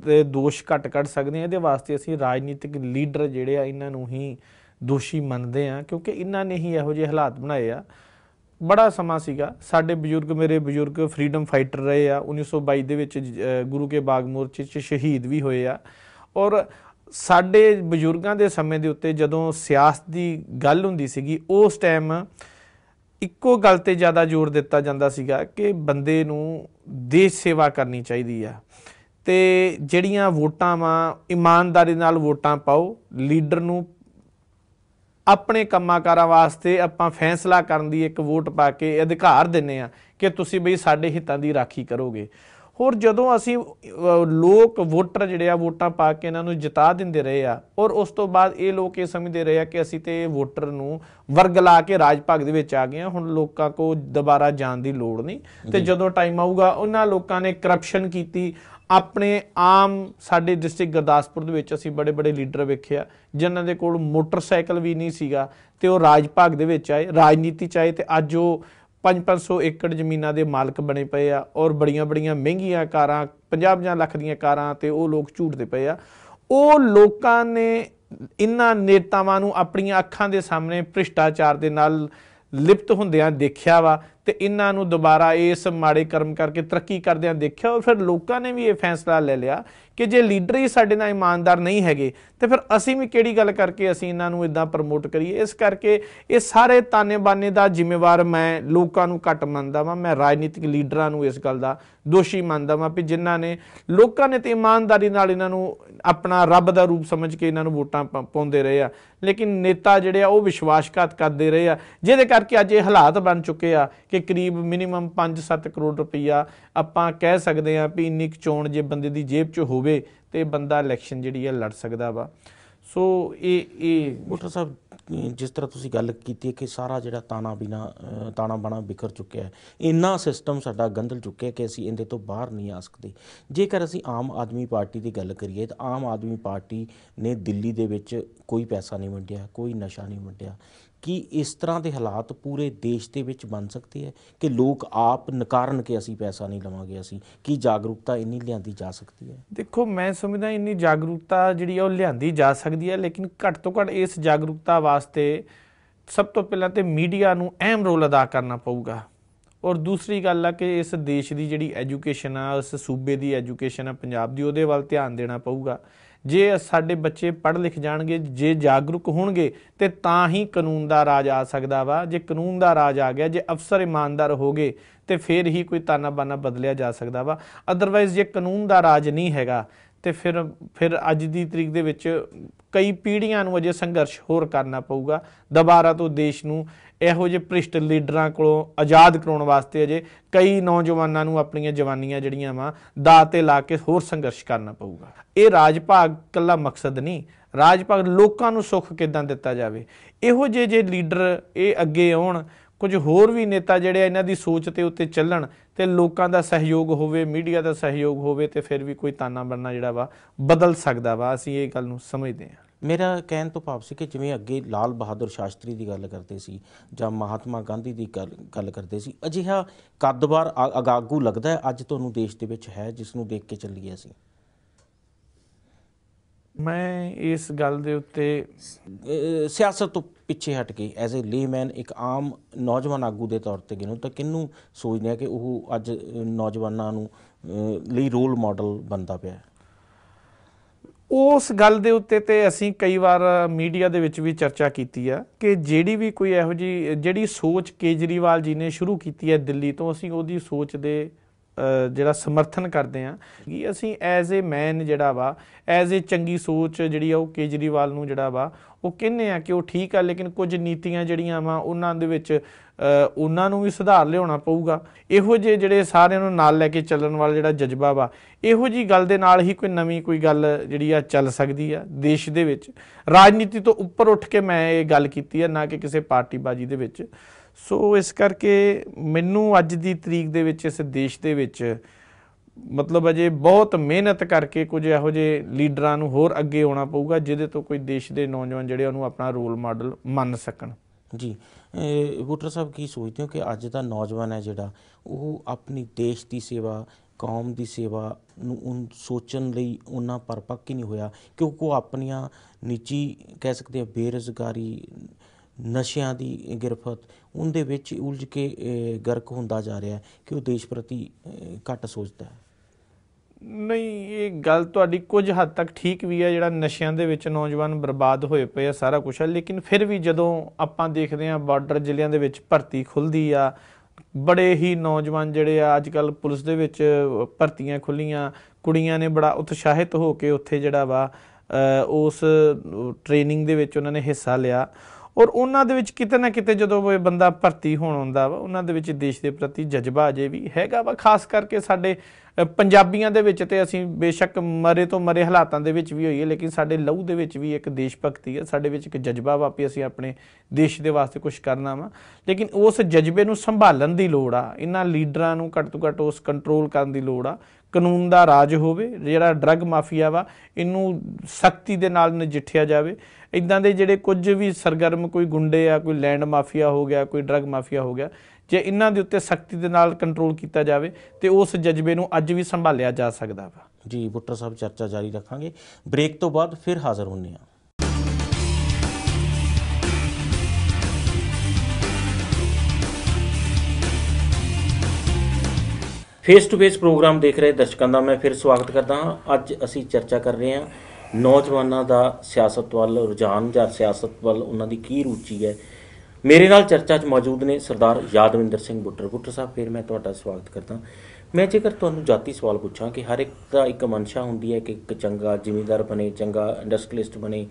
ਦੇ ਦੋਸ਼ ਘਟ ਕੱਢ ਸਕਦੇ ਆ ਇਹਦੇ ਵਾਸਤੇ ਅਸੀਂ ਰਾਜਨੀਤਿਕ ਲੀਡਰ ਜਿਹੜੇ ਆ ਇਹਨਾਂ ਨੂੰ ਹੀ ਦੋਸ਼ੀ ਮੰਨਦੇ ਆ ਕਿਉਂਕਿ ਇਹਨਾਂ ਨੇ ਹੀ ਇਹੋ ਜਿਹੇ ਹਾਲਾਤ ਬਣਾਏ ਆ ਬੜਾ ਸਮਾਂ ਸੀਗਾ ਸਾਡੇ ਬਜ਼ੁਰਗ ਮੇਰੇ ਬਜ਼ੁਰਗ ਫਰੀडम ਫਾਈਟਰ ਰਹੇ ਆ 1922 ਦੇ ਵਿੱਚ ਗੁਰੂ ਕੇ ਬਾਗ ਮੋਰਚੇ 'ਚ ਸ਼ਹੀਦ ਵੀ ਹੋਏ ਆ ਔਰ ਸਾਡੇ ਬਜ਼ੁਰਗਾਂ ਦੇ ਸਮੇਂ ਦੇ ਉੱਤੇ ਜਦੋਂ ਸਿਆਸਤ ਦੀ ਗੱਲ ਹੁੰਦੀ ਸੀਗੀ ਉਸ ਟਾਈਮ ਇੱਕੋ ਗੱਲ ਤੇ ਜ਼ਿਆਦਾ ਜ਼ੋਰ ਦਿੱਤਾ ਜਾਂਦਾ ਸੀਗਾ ਕਿ ਬੰਦੇ ਨੂੰ ਦੇਸ਼ ਸੇਵਾ ਕਰਨੀ ਚਾਹੀਦੀ ਆ ਤੇ ਜਿਹੜੀਆਂ ਵੋਟਾਂ ਵਾ ਇਮਾਨਦਾਰੀ ਨਾਲ ਵੋਟਾਂ ਪਾਓ ਲੀਡਰ ਨੂੰ ਆਪਣੇ ਕੰਮਾਂਕਾਰਾਂ ਵਾਸਤੇ ਆਪਾਂ ਫੈਸਲਾ ਕਰਨ ਦੀ ਇੱਕ ਵੋਟ ਪਾ ਕੇ ਅਧਿਕਾਰ ਦਿੰਨੇ ਆ ਕਿ ਤੁਸੀਂ ਬਈ ਸਾਡੇ ਹਿੱਤਾਂ ਦੀ ਰਾਖੀ ਕਰੋਗੇ ਹੋਰ ਜਦੋਂ ਅਸੀਂ ਲੋਕ ਵੋਟਰ ਜਿਹੜੇ ਆ ਵੋਟਾਂ ਪਾ ਕੇ ਇਹਨਾਂ ਨੂੰ ਜਿਤਾ ਦਿੰਦੇ ਰਹੇ ਆ ਔਰ ਉਸ ਤੋਂ ਬਾਅਦ ਇਹ ਲੋਕ ਇਹ ਸਮਝਦੇ ਰਹੇ ਆ ਕਿ ਅਸੀਂ ਤੇ ਵੋਟਰ ਨੂੰ ਵਰਗ ਲਾ ਕੇ ਰਾਜ ਭਾਗ ਦੇ ਵਿੱਚ ਆ ਗਏ ਆ ਹੁਣ ਲੋਕਾਂ ਕੋ ਦੁਬਾਰਾ ਜਾਣ ਦੀ ਲੋੜ ਨਹੀਂ ਤੇ ਜਦੋਂ ਟਾਈਮ ਆਊਗਾ ਉਹਨਾਂ ਲੋਕਾਂ ਨੇ ਕਰਪਸ਼ਨ ਕੀਤੀ ਆਪਣੇ ਆਮ ਸਾਡੇ ਡਿਸਟ੍ਰਿਕਟ ਗੁਰਦਾਸਪੁਰ ਦੇ ਵਿੱਚ ਅਸੀਂ ਬੜੇ ਬੜੇ ਲੀਡਰ ਵੇਖੇ ਆ ਜਿਨ੍ਹਾਂ ਦੇ ਕੋਲ ਮੋਟਰਸਾਈਕਲ ਵੀ ਨਹੀਂ ਸੀਗਾ ਤੇ ਉਹ ਰਾਜ ਭਾਗ ਦੇ ਵਿੱਚ ਆਏ ਰਾਜਨੀਤੀ ਆਏ ਤੇ ਅੱਜ ਉਹ 5-500 ਏਕੜ ਜ਼ਮੀਨਾਂ ਦੇ ਮਾਲਕ ਬਣੇ ਪਏ ਆ ਔਰ ਬੜੀਆਂ-ਬੜੀਆਂ ਮਹਿੰਗੀਆਂ ਕਾਰਾਂ 50-50 ਲੱਖ ਦੀਆਂ ਕਾਰਾਂ ਤੇ ਉਹ ਲੋਕ ਝੂਟਦੇ ਪਏ ਆ ਉਹ ਲੋਕਾਂ ਨੇ ਇਨ੍ਹਾਂ ਨੇਤਾਵਾਂ ਨੂੰ ਆਪਣੀਆਂ ਅੱਖਾਂ ਦੇ ਸਾਹਮਣੇ ਭ੍ਰਿਸ਼ਟਾਚਾਰ ਦੇ ਨਾਲ ਲਿਪਤ ਹੁੰਦਿਆਂ ਦੇਖਿਆ ਵਾ ਤੇ ਇਹਨਾਂ ਨੂੰ ਦੁਬਾਰਾ ਇਸ ਮਾੜੇ ਕਰਮ ਕਰਕੇ ਤਰੱਕੀ ਕਰਦਿਆਂ ਦੇਖਿਆ ਔਰ ਫਿਰ ਲੋਕਾਂ ਨੇ ਵੀ ਇਹ ਫੈਸਲਾ ਲੈ ਲਿਆ ਕਿ ਜੇ ਲੀਡਰ ਹੀ ਸਾਡੇ ਨਾਲ ਇਮਾਨਦਾਰ ਨਹੀਂ ਹੈਗੇ ਤੇ ਫਿਰ ਅਸੀਂ ਵੀ ਕਿਹੜੀ ਗੱਲ ਕਰਕੇ ਅਸੀਂ ਇਹਨਾਂ ਨੂੰ ਇਦਾਂ ਪ੍ਰਮੋਟ ਕਰੀਏ ਇਸ ਕਰਕੇ ਇਹ ਸਾਰੇ ਤਾਨੇ-ਬਾਨੇ ਦਾ ਜ਼ਿੰਮੇਵਾਰ ਮੈਂ ਲੋਕਾਂ ਨੂੰ ਘੱਟ ਮੰਨਦਾ ਵਾਂ ਮੈਂ ਰਾਜਨੀਤਿਕ ਲੀਡਰਾਂ ਨੂੰ ਇਸ ਗੱਲ ਦਾ ਦੋਸ਼ੀ ਮੰਨਦਾ ਵਾਂ ਕਿ ਜਿਨ੍ਹਾਂ ਨੇ ਲੋਕਾਂ ਨੇ ਤੇ ਇਮਾਨਦਾਰੀ ਨਾਲ ਇਹਨਾਂ ਨੂੰ ਆਪਣਾ ਰੱਬ ਦਾ ਰੂਪ ਸਮਝ ਕੇ ਇਹਨਾਂ ਨੂੰ ਵੋਟਾਂ ਪਾਉਂਦੇ ਰਹੇ ਆ ਲੇਕਿਨ ਨੇਤਾ ਜਿਹੜੇ ਆ ਉਹ ਵਿਸ਼ਵਾਸਘਾਤ ਕਰਦੇ ਰਹੇ ਆ ਜਿਹਦੇ ਕਰਕੇ ਅੱਜ ਇਹ ਹਾਲਾਤ ਬਣ ਚੁੱਕੇ ਆ ਕਿ ਕਰੀਬ ਮਿਨੀਮਮ 5-7 ਕਰੋੜ ਰੁਪਈਆ ਆਪਾਂ ਕਹਿ ਸਕਦੇ ਆ ਵੀ ਇੰਨੀ ਚੋਣ ਜੇ ਬੰਦੇ ਦੀ ਜੇਬ 'ਚ ਹੋਵੇ ਤੇ ਬੰਦਾ ਇਲੈਕਸ਼ਨ ਜਿਹੜੀ ਆ ਲੜ ਸਕਦਾ ਵਾ ਸੋ ਇਹ ਇਹ ਮੋਟਰ ਸਾਹਿਬ ਜਿਸ ਤਰ੍ਹਾਂ ਤੁਸੀਂ ਗੱਲ ਕੀਤੀ ਹੈ ਕਿ ਸਾਰਾ ਜਿਹੜਾ ਤਾਣਾ ਬਿਨਾ ਤਾਣਾ ਬਣਾ ਵਿਖਰ ਚੁੱਕਿਆ ਹੈ ਇੰਨਾ ਸਿਸਟਮ ਸਾਡਾ ਗੰਦਲ ਚੁੱਕਿਆ ਕਿ ਅਸੀਂ ਇਹਦੇ ਤੋਂ ਬਾਹਰ ਨਹੀਂ ਆ ਸਕਦੇ ਜੇਕਰ ਅਸੀਂ ਆਮ ਆਦਮੀ ਪਾਰਟੀ ਦੀ ਗੱਲ ਕਰੀਏ ਤਾਂ ਆਮ ਆਦਮੀ ਪਾਰਟੀ ਨੇ ਦਿੱਲੀ ਦੇ ਵਿੱਚ ਕੋਈ ਪੈਸਾ ਨਹੀਂ ਵੰਡਿਆ ਕੋਈ ਨਸ਼ਾ ਨਹੀਂ ਵੰਡਿਆ ਕਿ ਇਸ ਤਰ੍ਹਾਂ ਦੇ ਹਾਲਾਤ ਪੂਰੇ ਦੇਸ਼ ਦੇ ਵਿੱਚ ਬਣ ਸਕਦੇ ਹੈ ਕਿ ਲੋਕ ਆਪ ਨਕਾਰਨ ਕਿ ਅਸੀਂ ਪੈਸਾ ਨਹੀਂ ਲਵਾਂਗੇ ਅਸੀਂ ਕੀ ਜਾਗਰੂਕਤਾ ਇੰਨੀ ਲਿਆਂਦੀ ਜਾ ਸਕਦੀ ਹੈ ਦੇਖੋ ਮੈਂ ਸਮਝਦਾ ਇੰਨੀ ਜਾਗਰੂਕਤਾ ਜਿਹੜੀ ਉਹ ਲਿਆਂਦੀ ਜਾ ਸਕਦੀ ਹੈ ਲੇਕਿਨ ਘੱਟ ਤੋਂ ਘੱਟ ਇਸ ਜਾਗਰੂਕਤਾ ਵਾਸਤੇ ਸਭ ਤੋਂ ਪਹਿਲਾਂ ਤੇ ਮੀਡੀਆ ਨੂੰ ਅਹਿਮ ਰੋਲ ਅਦਾ ਕਰਨਾ ਪਊਗਾ ਔਰ ਦੂਸਰੀ ਗੱਲ ਆ ਕਿ ਇਸ ਦੇਸ਼ ਦੀ ਜਿਹੜੀ ਐਜੂਕੇਸ਼ਨ ਆ ਉਸ ਸੂਬੇ ਦੀ ਐਜੂਕੇਸ਼ਨ ਆ ਪੰਜਾਬ ਦੀ ਉਹਦੇ ਵੱਲ ਧਿਆਨ ਦੇਣਾ ਪਊਗਾ ਜੇ ਸਾਡੇ ਬੱਚੇ ਪੜ੍ਹ ਲਿਖ ਜਾਣਗੇ ਜੇ ਜਾਗਰੂਕ ਹੋਣਗੇ ਤੇ ਤਾਂ ਹੀ ਕਾਨੂੰਨ ਦਾ ਰਾਜ ਆ ਸਕਦਾ ਵਾ ਜੇ ਕਾਨੂੰਨ ਦਾ ਰਾਜ ਆ ਗਿਆ ਜੇ ਅਫਸਰ ਇਮਾਨਦਾਰ ਹੋਗੇ ਤੇ ਫਿਰ ਹੀ ਕੋਈ ਤਾਨਾ ਬਾਨਾ ਬਦਲਿਆ ਜਾ ਸਕਦਾ ਵਾ ਅਦਰਵਾਇਜ਼ ਜੇ ਕਾਨੂੰਨ ਦਾ ਰਾਜ ਨਹੀਂ ਹੈਗਾ ਤੇ ਫਿਰ ਫਿਰ ਅੱਜ ਦੀ ਤਰੀਕ ਦੇ ਵਿੱਚ ਕਈ ਪੀੜ੍ਹੀਆਂ ਨੂੰ ਅਜੇ ਸੰਘਰਸ਼ ਹੋਰ ਕਰਨਾ ਪਊਗਾ ਦੁਬਾਰਾ ਤੋਂ ਦੇਸ਼ ਨੂੰ ਇਹੋ ਜਿਹੇ ਪ੍ਰਿਸ਼ਟ ਲੀਡਰਾਂ ਕੋਲੋਂ ਆਜ਼ਾਦ ਕਰਾਉਣ ਵਾਸਤੇ ਅਜੇ ਕਈ ਨੌਜਵਾਨਾਂ ਨੂੰ ਆਪਣੀਆਂ ਜਵਾਨੀਆਂ ਜਿਹੜੀਆਂ ਵਾ ਦਾਅ ਤੇ ਲਾ ਕੇ ਹੋਰ ਸੰਘਰਸ਼ ਕਰਨਾ ਪਊਗਾ ਇਹ ਰਾਜ ਭਾਗ ਕੱਲਾ ਮਕਸਦ ਨਹੀਂ ਰਾਜ ਭਾਗ ਲੋਕਾਂ ਨੂੰ ਸੁੱਖ ਕਿਦਾਂ ਦਿੱਤਾ ਜਾਵੇ ਇਹੋ ਜਿਹੇ ਜੇ ਲੀਡਰ ਇਹ ਅੱਗੇ ਆਉਣ ਕੁਝ ਹੋਰ ਵੀ ਨੇਤਾ ਜਿਹੜੇ ਇਹਨਾਂ ਦੀ ਸੋਚ ਤੇ ਉੱਤੇ ਚੱਲਣ ਤੇ ਲੋਕਾਂ ਦਾ ਸਹਿਯੋਗ ਹੋਵੇ ਮੀਡੀਆ ਦਾ ਸਹਿਯੋਗ ਹੋਵੇ ਤੇ ਫਿਰ ਵੀ ਕੋਈ ਤਾਨਾ ਬਣਨਾ ਜਿਹੜਾ ਵਾ ਬਦਲ ਸਕਦਾ ਵਾ ਅਸੀਂ ਇਹ ਗੱਲ ਨੂੰ ਸਮਝਦੇ ਹਾਂ ਮੇਰਾ ਕਹਿਣ ਤੋਂ ਭਾਵ ਸੀ ਕਿ ਜਿਵੇਂ ਅੱਗੇ ਲਾਲ ਬਹਾਦਰ ਸ਼ਾਸਤਰੀ ਦੀ ਗੱਲ ਕਰਦੇ ਸੀ ਜਾਂ ਮਹਾਤਮਾ ਗਾਂਧੀ ਦੀ ਗੱਲ ਕਰਦੇ ਸੀ ਅਜਿਹਾ ਕਦਵਾਰ ਅਗਾਗੂ ਲੱਗਦਾ ਹੈ ਅੱਜ ਤੁਹਾਨੂੰ ਦੇਸ਼ ਦੇ ਵਿੱਚ ਹੈ ਜਿਸ ਨੂੰ ਦੇਖ ਕੇ ਚੱਲੀਏ ਅਸੀਂ ਮੈਂ ਇਸ ਗੱਲ ਦੇ ਉੱਤੇ ਸਿਆਸਤ ਤੋਂ ਪਿੱਛੇ ਹਟ ਕੇ ਐਜ਼ ਅ ਲੀਮੈਨ ਇੱਕ ਆਮ ਨੌਜਵਾਨ ਆਗੂ ਦੇ ਤੌਰ ਤੇ ਕਿਨੂੰ ਤਾਂ ਕਿਨੂੰ ਸੋਚਦੇ ਆ ਕਿ ਉਹ ਅੱਜ ਨੌਜਵਾਨਾਂ ਨੂੰ ਲਈ ਰੋਲ ਮਾਡਲ ਬਣਦਾ ਪਿਆ ਉਸ ਗੱਲ ਦੇ ਉੱਤੇ ਤੇ ਅਸੀਂ ਕਈ ਵਾਰ ਮੀਡੀਆ ਦੇ ਵਿੱਚ ਵੀ ਚਰਚਾ ਕੀਤੀ ਆ ਕਿ ਜਿਹੜੀ ਵੀ ਕੋਈ ਇਹੋ ਜੀ ਜਿਹੜੀ ਸੋਚ ਕੇਜਰੀਵਾਲ ਜੀ ਨੇ ਸ਼ੁਰੂ ਕੀਤੀ ਹੈ ਦਿੱਲੀ ਤੋਂ ਅਸੀਂ ਉਹਦੀ ਸੋਚ ਦੇ ਜਿਹੜਾ ਸਮਰਥਨ ਕਰਦੇ ਆ ਕਿ ਅਸੀਂ ਐਜ਼ ਅ ਮੈਨ ਜਿਹੜਾ ਵਾ ਐਜ਼ ਅ ਚੰਗੀ ਸੋਚ ਜਿਹੜੀ ਆ ਉਹ ਕੇਜਰੀਵਾਲ ਨੂੰ ਜਿਹੜਾ ਵਾ ਉਹ ਕਹਿੰਨੇ ਆ ਕਿ ਉਹ ਠੀਕ ਆ ਲੇਕਿਨ ਕੁਝ ਨੀਤੀਆਂ ਜਿਹੜੀਆਂ ਵਾ ਉਹਨਾਂ ਦੇ ਵਿੱਚ ਉਹਨਾਂ ਨੂੰ ਵੀ ਸੁਧਾਰ ਲਿਆਉਣਾ ਪਊਗਾ ਇਹੋ ਜਿਹੇ ਜਿਹੜੇ ਸਾਰਿਆਂ ਨੂੰ ਨਾਲ ਲੈ ਕੇ ਚੱਲਣ ਵਾਲਾ ਜਿਹੜਾ ਜਜ਼ਬਾ ਵਾ ਇਹੋ ਜੀ ਗੱਲ ਦੇ ਨਾਲ ਹੀ ਕੋਈ ਨਵੀਂ ਕੋਈ ਗੱਲ ਜਿਹੜੀ ਆ ਚੱਲ ਸਕਦੀ ਆ ਦੇਸ਼ ਦੇ ਵਿੱਚ ਰਾਜਨੀਤੀ ਤੋਂ ਉੱਪਰ ਉੱਠ ਕੇ ਮੈਂ ਇਹ ਗੱਲ ਕੀਤੀ ਆ ਨਾ ਕਿ ਕਿਸੇ ਪਾਰਟੀ ਬਾਜੀ ਦੇ ਵਿੱਚ ਸੋ ਇਸ ਕਰਕੇ ਮੈਨੂੰ ਅੱਜ ਦੀ ਤਰੀਕ ਦੇ ਵਿੱਚ ਇਸ ਦੇਸ਼ ਦੇ ਵਿੱਚ ਮਤਲਬ ਅਜੇ ਬਹੁਤ ਮਿਹਨਤ ਕਰਕੇ ਕੁਝ ਇਹੋ ਜਿਹੇ ਲੀਡਰਾਂ ਨੂੰ ਹੋਰ ਅੱਗੇ ਆਉਣਾ ਪਊਗਾ ਜਿਹਦੇ ਤੋਂ ਕੋਈ ਦੇਸ਼ ਦੇ ਨੌਜਵਾਨ ਜਿਹੜੇ ਉਹਨੂੰ ਆਪਣਾ ਰੋਲ ਮਾਡਲ ਮੰਨ ਸਕਣ ਜੀ ਬੂਟਰ ਸਾਹਿਬ ਕੀ ਸੋਚਦੇ ਹੋ ਕਿ ਅੱਜ ਦਾ ਨੌਜਵਾਨ ਹੈ ਜਿਹੜਾ ਉਹ ਆਪਣੀ ਦੇਸ਼ ਦੀ ਸੇਵਾ ਕੌਮ ਦੀ ਸੇਵਾ ਨੂੰ ਸੋਚਣ ਲਈ ਉਹਨਾਂ ਪਰਪੱਕ ਹੀ ਨਹੀਂ ਹੋਇਆ ਕਿਉਂਕਿ ਉਹ ਆਪਣੀਆਂ ਨਿੱਜੀ ਕਹਿ ਸਕਦੇ ਆ ਬੇਰੋਜ਼ਗਾਰੀ ਨਸ਼ਿਆਂ ਦੀ ਗਿਰਫਤ ਉਹਦੇ ਵਿੱਚ ਉਲਝ ਕੇ ਗਰਕ ਹੁੰਦਾ ਜਾ ਰਿਹਾ ਕਿ ਉਹ ਦੇਸ਼ ਪ੍ਰਤੀ ਘੱਟ ਸੋਚਦਾ ਹੈ ਨਹੀਂ ਇਹ ਗੱਲ ਤੁਹਾਡੀ ਕੁਝ ਹੱਦ ਤੱਕ ਠੀਕ ਵੀ ਹੈ ਜਿਹੜਾ ਨਸ਼ਿਆਂ ਦੇ ਵਿੱਚ ਨੌਜਵਾਨ ਬਰਬਾਦ ਹੋਏ ਪਏ ਆ ਸਾਰਾ ਕੁਝ ਹੈ ਲੇਕਿਨ ਫਿਰ ਵੀ ਜਦੋਂ ਆਪਾਂ ਦੇਖਦੇ ਆ ਬਾਰਡਰ ਜ਼ਿਲ੍ਹਿਆਂ ਦੇ ਵਿੱਚ ਭਰਤੀ ਖੁੱਲਦੀ ਆ ਬੜੇ ਹੀ ਨੌਜਵਾਨ ਜਿਹੜੇ ਆ ਅੱਜ ਕੱਲ ਪੁਲਿਸ ਦੇ ਵਿੱਚ ਭਰਤੀਆਂ ਖੁੱਲੀਆਂ ਕੁੜੀਆਂ ਨੇ ਬੜਾ ਉਤਸ਼ਾਹਿਤ ਹੋ ਕੇ ਉੱਥੇ ਜਿਹੜਾ ਵਾ ਉਸ ਟ੍ਰੇਨਿੰਗ ਦੇ ਵਿੱਚ ਉਹਨਾਂ ਨੇ ਹਿੱਸਾ ਲਿਆ ਔਰ ਉਹਨਾਂ ਦੇ ਵਿੱਚ ਕਿਤੇ ਨਾ ਕਿਤੇ ਜਦੋਂ ਉਹ ਬੰਦਾ ਭਰਤੀ ਹੋਣ ਹੁੰਦਾ ਵਾ ਉਹਨਾਂ ਦੇ ਵਿੱਚ ਦੇਸ਼ ਦੇ ਪ੍ਰਤੀ ਜਜ਼ਬਾ ਅਜੇ ਵੀ ਹੈਗਾ ਵਾ ਖਾਸ ਕਰਕੇ ਸਾਡੇ ਪੰਜਾਬੀਆਂ ਦੇ ਵਿੱਚ ਤੇ ਅਸੀਂ ਬੇਸ਼ੱਕ ਮਰੇ ਤੋਂ ਮਰੇ ਹਾਲਾਤਾਂ ਦੇ ਵਿੱਚ ਵੀ ਹੋਈਏ ਲੇਕਿਨ ਸਾਡੇ ਲਹੂ ਦੇ ਵਿੱਚ ਵੀ ਇੱਕ ਦੇਸ਼ ਭਗਤੀ ਹੈ ਸਾਡੇ ਵਿੱਚ ਇੱਕ ਜਜ਼ਬਾ ਵਾਪੀ ਅਸੀਂ ਆਪਣੇ ਦੇਸ਼ ਦੇ ਵਾਸਤੇ ਕੁਝ ਕਰਨਾ ਵਾ ਲੇਕਿਨ ਉਸ ਜਜ਼ਬੇ ਨੂੰ ਸੰਭਾਲਣ ਦੀ ਲੋੜ ਆ ਇਹਨਾਂ ਲੀਡਰਾਂ ਨੂੰ ਘੱਟ ਤੋਂ ਘੱਟ ਉਸ ਕੰਟਰੋਲ ਕਰਨ ਦੀ ਲੋੜ ਆ ਕਾਨੂੰਨ ਦਾ ਰਾਜ ਹੋਵੇ ਜਿਹੜਾ ਡਰੱਗ ਮਾਫੀਆ ਵਾ ਇਹਨੂੰ ਸਖਤੀ ਦੇ ਨਾਲ ਨਜਿੱਠਿਆ ਜਾਵੇ ਇਦਾਂ ਦੇ ਜਿਹੜੇ ਕੁਝ ਵੀ ਸਰਗਰਮ ਕੋਈ ਗੁੰਡੇ ਆ ਕੋਈ ਲੈਂਡ ਮਾਫੀਆ ਹੋ ਗਿਆ ਕੋਈ ਡਰੱਗ ਮਾਫੀਆ ਹੋ ਗਿਆ ਜੇ ਇਹਨਾਂ ਦੇ ਉੱਤੇ ਸਖਤੀ ਦੇ ਨਾਲ ਕੰਟਰੋਲ ਕੀਤਾ ਜਾਵੇ ਤੇ ਉਸ ਜਜ਼ਬੇ ਨੂੰ ਅੱਜ ਵੀ ਸੰਭਾਲਿਆ ਜਾ ਸਕਦਾ ਵਾ ਜੀ ਬੁੱਟਰ ਸਾਹਿਬ ਚਰਚਾ ਜਾਰੀ ਰੱਖਾਂਗੇ ਬ੍ਰੇਕ ਤੋਂ ਬਾਅਦ ਫਿਰ ਹਾਜ਼ਰ ਹੁੰਨੇ ਆ ਫੇਸ ਟੂ ਫੇਸ ਪ੍ਰੋਗਰਾਮ ਦੇਖ ਰਹੇ ਦਰਸ਼ਕਾਂ ਦਾ ਮੈਂ ਫਿਰ ਸਵਾਗਤ ਕਰਦਾ ਹਾਂ ਅੱਜ ਅਸੀਂ ਚਰਚਾ ਕਰ ਰਹੇ ਹਾਂ ਨੌਜਵਾਨਾਂ ਦਾ ਸਿਆਸਤ ਵੱਲ ਰੁਝਾਨ ਜਾਂ ਸਿਆਸਤ ਵੱਲ ਉਹਨਾਂ ਦੀ ਕੀ ਰੁਚੀ ਹੈ ਮੇਰੇ ਨਾਲ ਚਰਚਾ 'ਚ ਮੌਜੂਦ ਨੇ ਸਰਦਾਰ ਯਾਦਵਿੰਦਰ ਸਿੰਘ ਬੁੱਟਰ ਬੁੱਟਰ ਸਾਹਿਬ ਫਿਰ ਮੈਂ ਤੁਹਾਡਾ ਸਵਾਗਤ ਕਰਦਾ ਮੈਂ ਜੇਕਰ ਤੁਹਾਨੂੰ ਜਾਤੀ ਸਵਾਲ ਪੁੱਛਾਂ ਕਿ ਹਰ ਇੱਕ ਦਾ ਇੱਕ ਮਨਸ਼ਾ ਹੁੰਦੀ ਹੈ ਕਿ ਇੱਕ ਚੰਗਾ ਜ਼ਿਮੀਂਦਾਰ ਬਣੇ ਚੰਗਾ ਇੰਡਸਟਰੀਲਿਸਟ ਬਣੇ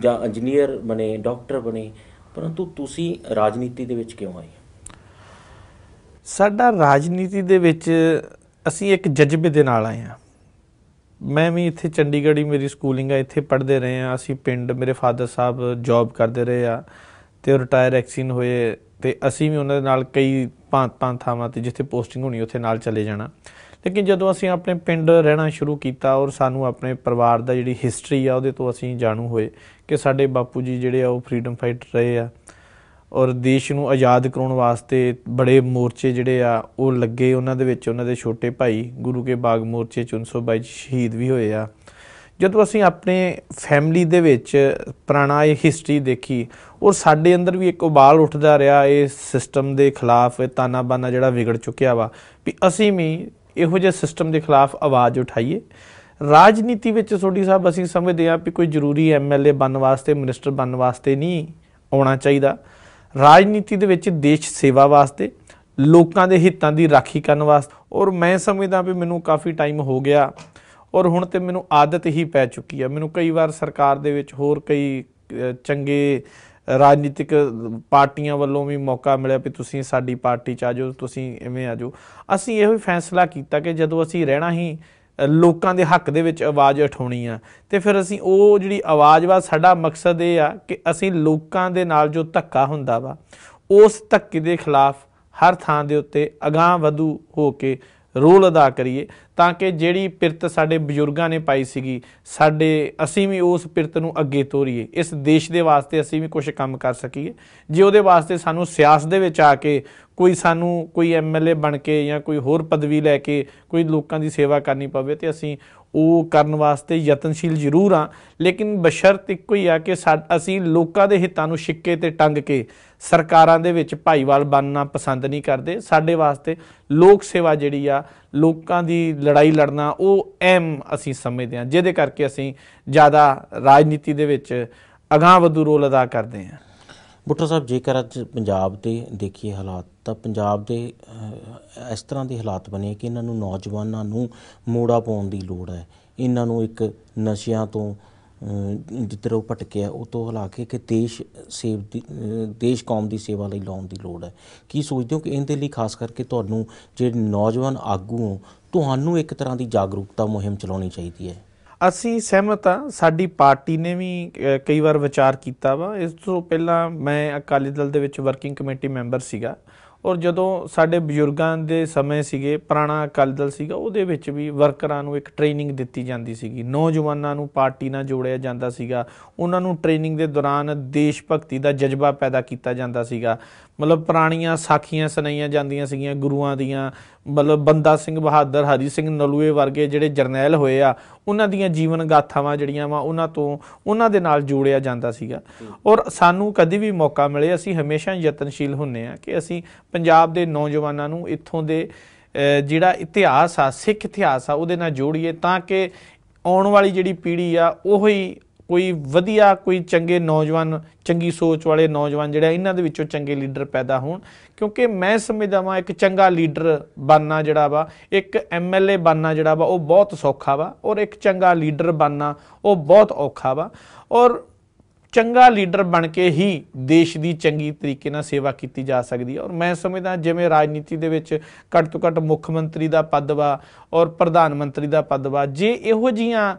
ਜਾਂ ਇੰਜੀਨੀਅਰ ਬਣੇ ਡਾਕਟਰ ਬਣੇ ਪਰੰਤੂ ਤੁਸੀਂ ਰਾਜਨੀਤੀ ਦੇ ਵਿੱਚ ਕਿਉਂ ਆਏ ਸਾਡਾ ਰਾਜਨੀਤੀ ਦੇ ਵਿੱਚ ਅਸੀਂ ਇੱਕ ਜਜ਼ਬੇ ਦੇ ਨਾਲ ਆਏ ਆ ਮੈਂ ਵੀ ਇੱਥੇ ਚੰਡੀਗੜ੍ਹ ਹੀ ਮੇਰੀ ਸਕੂਲਿੰਗ ਆ ਇੱਥੇ ਪੜ੍ਹਦੇ ਰਹੇ ਆ ਅਸੀਂ ਪਿੰਡ ਮੇਰੇ ਫਾਦਰ ਸਾਹਿਬ ਜੌਬ ਕਰਦੇ ਰਹੇ ਆ ਤੇ ਰਿਟਾਇਰ ਐਕਸੀਨ ਹੋਏ ਤੇ ਅਸੀਂ ਵੀ ਉਹਨਾਂ ਦੇ ਨਾਲ ਕਈ ਪੰਜ ਪੰਜ ਥਾਵਾਂ ਤੇ ਜਿੱਥੇ ਪੋਸਟਿੰਗ ਹੋਣੀ ਉੱਥੇ ਨਾਲ ਚਲੇ ਜਾਣਾ ਲੇਕਿਨ ਜਦੋਂ ਅਸੀਂ ਆਪਣੇ ਪਿੰਡ ਰਹਿਣਾ ਸ਼ੁਰੂ ਕੀਤਾ ਔਰ ਸਾਨੂੰ ਆਪਣੇ ਪਰਿਵਾਰ ਦਾ ਜਿਹੜੀ ਹਿਸਟਰੀ ਆ ਉਹਦੇ ਤੋਂ ਅਸੀਂ ਜਾਣੂ ਹੋਏ ਕਿ ਸਾਡੇ ਬਾਪੂ ਜੀ ਜਿਹੜੇ ਆ ਉਹ ਫਰੀडम ਫਾਈਟਰ ਰਹੇ ਆ ਔਰ ਦੇਸ਼ ਨੂੰ ਆਜ਼ਾਦ ਕਰਾਉਣ ਵਾਸਤੇ ਬੜੇ ਮੋਰਚੇ ਜਿਹੜੇ ਆ ਉਹ ਲੱਗੇ ਉਹਨਾਂ ਦੇ ਵਿੱਚ ਉਹਨਾਂ ਦੇ ਛੋਟੇ ਭਾਈ ਗੁਰੂ ਕੇ ਬਾਗ ਮੋਰਚੇ 322 ਸ਼ਹੀਦ ਵੀ ਹੋਏ ਆ ਜਦੋਂ ਅਸੀਂ ਆਪਣੇ ਫੈਮਿਲੀ ਦੇ ਵਿੱਚ ਪੁਰਾਣਾ ਇਹ ਹਿਸਟਰੀ ਦੇਖੀ ਔਰ ਸਾਡੇ ਅੰਦਰ ਵੀ ਇੱਕ ਉਬਾਲ ਉੱਠਦਾ ਰਿਹਾ ਇਹ ਸਿਸਟਮ ਦੇ ਖਿਲਾਫ ਇਹ ਤਾਨਾਬਾਨਾ ਜਿਹੜਾ ਵਿਗੜ ਚੁੱਕਿਆ ਵਾ ਵੀ ਅਸੀਂ ਵੀ ਇਹੋ ਜਿਹੇ ਸਿਸਟਮ ਦੇ ਖਿਲਾਫ ਆਵਾਜ਼ ਉਠਾਈਏ ਰਾਜਨੀਤੀ ਵਿੱਚ ਸੋਢੀ ਸਾਹਿਬ ਅਸੀਂ ਸਮਝਦੇ ਆ ਵੀ ਕੋਈ ਜ਼ਰੂਰੀ ਐਮਐਲਏ ਬਣਨ ਵਾਸਤੇ ਮਿਨਿਸਟਰ ਬਣਨ ਵਾਸਤੇ ਨਹੀਂ ਆਉਣਾ ਚਾਹੀਦਾ ਰਾਜਨੀਤੀ ਦੇ ਵਿੱਚ ਦੇਸ਼ ਸੇਵਾ ਵਾਸਤੇ ਲੋਕਾਂ ਦੇ ਹਿੱਤਾਂ ਦੀ ਰਾਖੀ ਕਰਨ ਵਾਸਤੇ ਔਰ ਮੈਂ ਸਮਝਦਾ ਵੀ ਮੈਨੂੰ ਕਾਫੀ ਟਾਈਮ ਹੋ ਗਿਆ ਔਰ ਹੁਣ ਤੇ ਮੈਨੂੰ ਆਦਤ ਹੀ ਪੈ ਚੁੱਕੀ ਆ ਮੈਨੂੰ ਕਈ ਵਾਰ ਸਰਕਾਰ ਦੇ ਵਿੱਚ ਹੋਰ ਕਈ ਚੰਗੇ ਰਾਜਨੀਤਿਕ ਪਾਰਟੀਆਂ ਵੱਲੋਂ ਵੀ ਮੌਕਾ ਮਿਲਿਆ ਵੀ ਤੁਸੀਂ ਸਾਡੀ ਪਾਰਟੀ ਚ ਆ ਜਾਓ ਤੁਸੀਂ ਐਵੇਂ ਆ ਜਾਓ ਅਸੀਂ ਇਹੋ ਹੀ ਫੈਸਲਾ ਕੀਤਾ ਕਿ ਜਦੋਂ ਅਸੀਂ ਰਹਿਣਾ ਹੀ ਲੋਕਾਂ ਦੇ ਹੱਕ ਦੇ ਵਿੱਚ ਆਵਾਜ਼ ਉਠਾਉਣੀ ਆ ਤੇ ਫਿਰ ਅਸੀਂ ਉਹ ਜਿਹੜੀ ਆਵਾਜ਼ ਵਾ ਸਾਡਾ ਮਕਸਦ ਇਹ ਆ ਕਿ ਅਸੀਂ ਲੋਕਾਂ ਦੇ ਨਾਲ ਜੋ ਧੱਕਾ ਹੁੰਦਾ ਵਾ ਉਸ ਧੱਕੇ ਦੇ ਖਿਲਾਫ ਹਰ ਥਾਂ ਦੇ ਉੱਤੇ ਅਗਾਹ ਵਧੂ ਹੋ ਕੇ ਰੋਲ ਅਦਾ ਕਰੀਏ ਤਾਂ ਕਿ ਜਿਹੜੀ ਪਿਰਤ ਸਾਡੇ ਬਜ਼ੁਰਗਾਂ ਨੇ ਪਾਈ ਸੀਗੀ ਸਾਡੇ ਅਸੀਂ ਵੀ ਉਸ ਪਿਰਤ ਨੂੰ ਅੱਗੇ ਤੋਰੀਏ ਇਸ ਦੇਸ਼ ਦੇ ਵਾਸਤੇ ਅਸੀਂ ਵੀ ਕੁਝ ਕੰਮ ਕਰ ਸਕੀਏ ਜੇ ਉਹਦੇ ਵਾਸਤੇ ਸਾਨੂੰ ਸਿਆਸਤ ਦੇ ਵਿੱਚ ਆ ਕੇ ਕੋਈ ਸਾਨੂੰ ਕੋਈ ਐਮਐਲਏ ਬਣ ਕੇ ਜਾਂ ਕੋਈ ਹੋਰ ਪਦਵੀ ਲੈ ਕੇ ਕੋਈ ਲੋਕਾਂ ਦੀ ਸੇਵਾ ਕਰਨੀ ਪਵੇ ਤੇ ਅਸੀਂ ਉਹ ਕਰਨ ਵਾਸਤੇ ਯਤਨਸ਼ੀਲ ਜ਼ਰੂਰ ਆ ਲੇਕਿਨ ਬਸ਼ਰਤ ਇੱਕੋ ਹੀ ਆ ਕਿ ਅਸੀਂ ਲੋਕਾਂ ਦੇ ਹਿੱਤਾਂ ਨੂੰ ਛਿੱਕੇ ਤੇ ਟੰਗ ਕੇ ਸਰਕਾਰਾਂ ਦੇ ਵਿੱਚ ਭਾਈਵਾਲ ਬਣਨਾ ਪਸੰਦ ਨਹੀਂ ਕਰਦੇ ਸਾਡੇ ਵਾਸਤੇ ਲੋਕ ਸੇਵਾ ਜਿਹੜੀ ਆ ਲੋਕਾਂ ਦੀ ਲੜਾਈ ਲੜਨਾ ਉਹ ਐਮ ਅਸੀਂ ਸਮਝਦੇ ਆ ਜਿਹਦੇ ਕਰਕੇ ਅਸੀਂ ਜ਼ਿਆਦਾ ਰਾਜਨੀਤੀ ਦੇ ਵਿੱਚ ਅਗਾਹ ਵਧੂ ਰੋਲ ਅਦਾ ਕਰਦੇ ਆ ਬੁੱਟਰ ਸਾਹਿਬ ਜੇਕਰ ਅੱਜ ਪੰਜਾਬ ਤੇ ਦੇਖੀਏ ਹਾਲਾਤ ਤਾਂ ਪੰਜਾਬ ਦੇ ਇਸ ਤਰ੍ਹਾਂ ਦੇ ਹਾਲਾਤ ਬਣੇ ਕਿ ਇਹਨਾਂ ਨੂੰ ਨੌਜਵਾਨਾਂ ਨੂੰ ਮੋੜਾ ਪਾਉਣ ਦੀ ਲੋੜ ਹੈ ਇਹਨਾਂ ਨੂੰ ਇੱਕ ਨਸ਼ਿਆਂ ਤੋਂ ਜਿੱਤਰੋਂ ਉਹ ਭਟਕਿਆ ਉਹ ਤੋਂ ਹਲਾ ਕੇ ਕਿ ਦੇਸ਼ ਸੇਵ ਦੇਸ਼ ਕੌਮ ਦੀ ਸੇਵਾ ਲਈ ਲਾਉਣ ਦੀ ਲੋੜ ਹੈ ਕੀ ਸੋਚਦੇ ਹੋ ਕਿ ਇਹਦੇ ਲਈ ਖਾਸ ਕਰਕੇ ਤੁਹਾਨੂੰ ਜਿਹੜੇ ਨੌਜਵਾਨ ਆਗੂ ਹੋ ਤੁਹਾਨੂੰ ਇੱਕ ਤਰ੍ਹਾਂ ਦੀ ਜਾਗਰੂਕਤਾ ਮੁਹਿੰਮ ਚਲਾਉਣੀ ਚਾਹੀਦੀ ਹੈ ਅਸੀਂ ਸਹਿਮਤ ਹਾਂ ਸਾਡੀ ਪਾਰਟੀ ਨੇ ਵੀ ਕਈ ਵਾਰ ਵਿਚਾਰ ਕੀਤਾ ਵਾ ਇਸ ਤੋਂ ਪਹਿਲਾਂ ਮੈਂ ਅਕਾਲੀ ਦਲ ਦੇ ਵਿੱਚ ਵਰਕਿੰਗ ਕਮੇਟੀ ਮੈਂਬਰ ਸੀਗਾ ਔਰ ਜਦੋਂ ਸਾਡੇ ਬਜ਼ੁਰਗਾਂ ਦੇ ਸਮੇਂ ਸੀਗੇ ਪੁਰਾਣਾ ਕਲਦਲ ਸੀਗਾ ਉਹਦੇ ਵਿੱਚ ਵੀ ਵਰਕਰਾਂ ਨੂੰ ਇੱਕ ਟ੍ਰੇਨਿੰਗ ਦਿੱਤੀ ਜਾਂਦੀ ਸੀਗੀ ਨੌਜਵਾਨਾਂ ਨੂੰ ਪਾਰਟੀ ਨਾਲ ਜੋੜਿਆ ਜਾਂਦਾ ਸੀਗਾ ਉਹਨਾਂ ਨੂੰ ਟ੍ਰੇਨਿੰਗ ਦੇ ਦੌਰਾਨ ਦੇਸ਼ ਭਗਤੀ ਦਾ ਜਜ਼ਬਾ ਪੈਦਾ ਕੀਤਾ ਜਾਂਦਾ ਸੀਗਾ ਮਤਲਬ ਪੁਰਾਣੀਆਂ ਸਾਖੀਆਂ ਸੁਣਾਈਆਂ ਜਾਂਦੀਆਂ ਸੀਗੀਆਂ ਗੁਰੂਆਂ ਦੀਆਂ ਮਤਲਬ ਬੰਦਾ ਸਿੰਘ ਬਹਾਦਰ ਹਰੀ ਸਿੰਘ ਨਲੂਏ ਵਰਗੇ ਜਿਹੜੇ ਜਰਨੈਲ ਹੋਏ ਆ ਉਹਨਾਂ ਦੀਆਂ ਜੀਵਨ ਗਾਥਾਵਾਂ ਜਿਹੜੀਆਂ ਵਾ ਉਹਨਾਂ ਤੋਂ ਉਹਨਾਂ ਦੇ ਨਾਲ ਜੋੜਿਆ ਜਾਂਦਾ ਸੀਗਾ ਔਰ ਸਾਨੂੰ ਕਦੀ ਵੀ ਮੌਕਾ ਮਿਲੇ ਅਸੀਂ ਹਮੇਸ਼ਾ ਯਤਨਸ਼ੀਲ ਹੁੰਨੇ ਆ ਕਿ ਅਸੀਂ ਪੰਜਾਬ ਦੇ ਨੌਜਵਾਨਾਂ ਨੂੰ ਇੱਥੋਂ ਦੇ ਜਿਹੜਾ ਇਤਿਹਾਸ ਆ ਸਿੱਖ ਇਤਿਹਾਸ ਆ ਉਹਦੇ ਨਾਲ ਜੋੜੀਏ ਤਾਂ ਕਿ ਆਉਣ ਵਾਲੀ ਜਿਹੜੀ ਪੀੜ੍ਹੀ ਆ ਉਹ ਹੀ ਕੋਈ ਵਧੀਆ ਕੋਈ ਚੰਗੇ ਨੌਜਵਾਨ ਚੰਗੀ ਸੋਚ ਵਾਲੇ ਨੌਜਵਾਨ ਜਿਹੜਾ ਇਹਨਾਂ ਦੇ ਵਿੱਚੋਂ ਚੰਗੇ ਲੀਡਰ ਪੈਦਾ ਹੋਣ ਕਿਉਂਕਿ ਮੈਂ ਸਮਝਦਾ ਵਾਂ ਇੱਕ ਚੰਗਾ ਲੀਡਰ ਬਣਨਾ ਜਿਹੜਾ ਵਾ ਇੱਕ ਐਮਐਲਏ ਬਣਨਾ ਜਿਹੜਾ ਵਾ ਉਹ ਬਹੁਤ ਸੌਖਾ ਵਾ ਔਰ ਇੱਕ ਚੰਗਾ ਲੀਡਰ ਬਣਨਾ ਉਹ ਬਹੁਤ ਔਖਾ ਵਾ ਔਰ ਚੰਗਾ ਲੀਡਰ ਬਣ ਕੇ ਹੀ ਦੇਸ਼ ਦੀ ਚੰਗੀ ਤਰੀਕੇ ਨਾਲ ਸੇਵਾ ਕੀਤੀ ਜਾ ਸਕਦੀ ਹੈ ਔਰ ਮੈਂ ਸਮਝਦਾ ਜਿਵੇਂ ਰਾਜਨੀਤੀ ਦੇ ਵਿੱਚ ਘੱਟ ਤੋਂ ਘੱਟ ਮੁੱਖ ਮੰਤਰੀ ਦਾ ਪਦ ਵਾ ਔਰ ਪ੍ਰਧਾਨ ਮੰਤਰੀ ਦਾ ਪਦ ਵਾ ਜੇ ਇਹੋ ਜੀਆਂ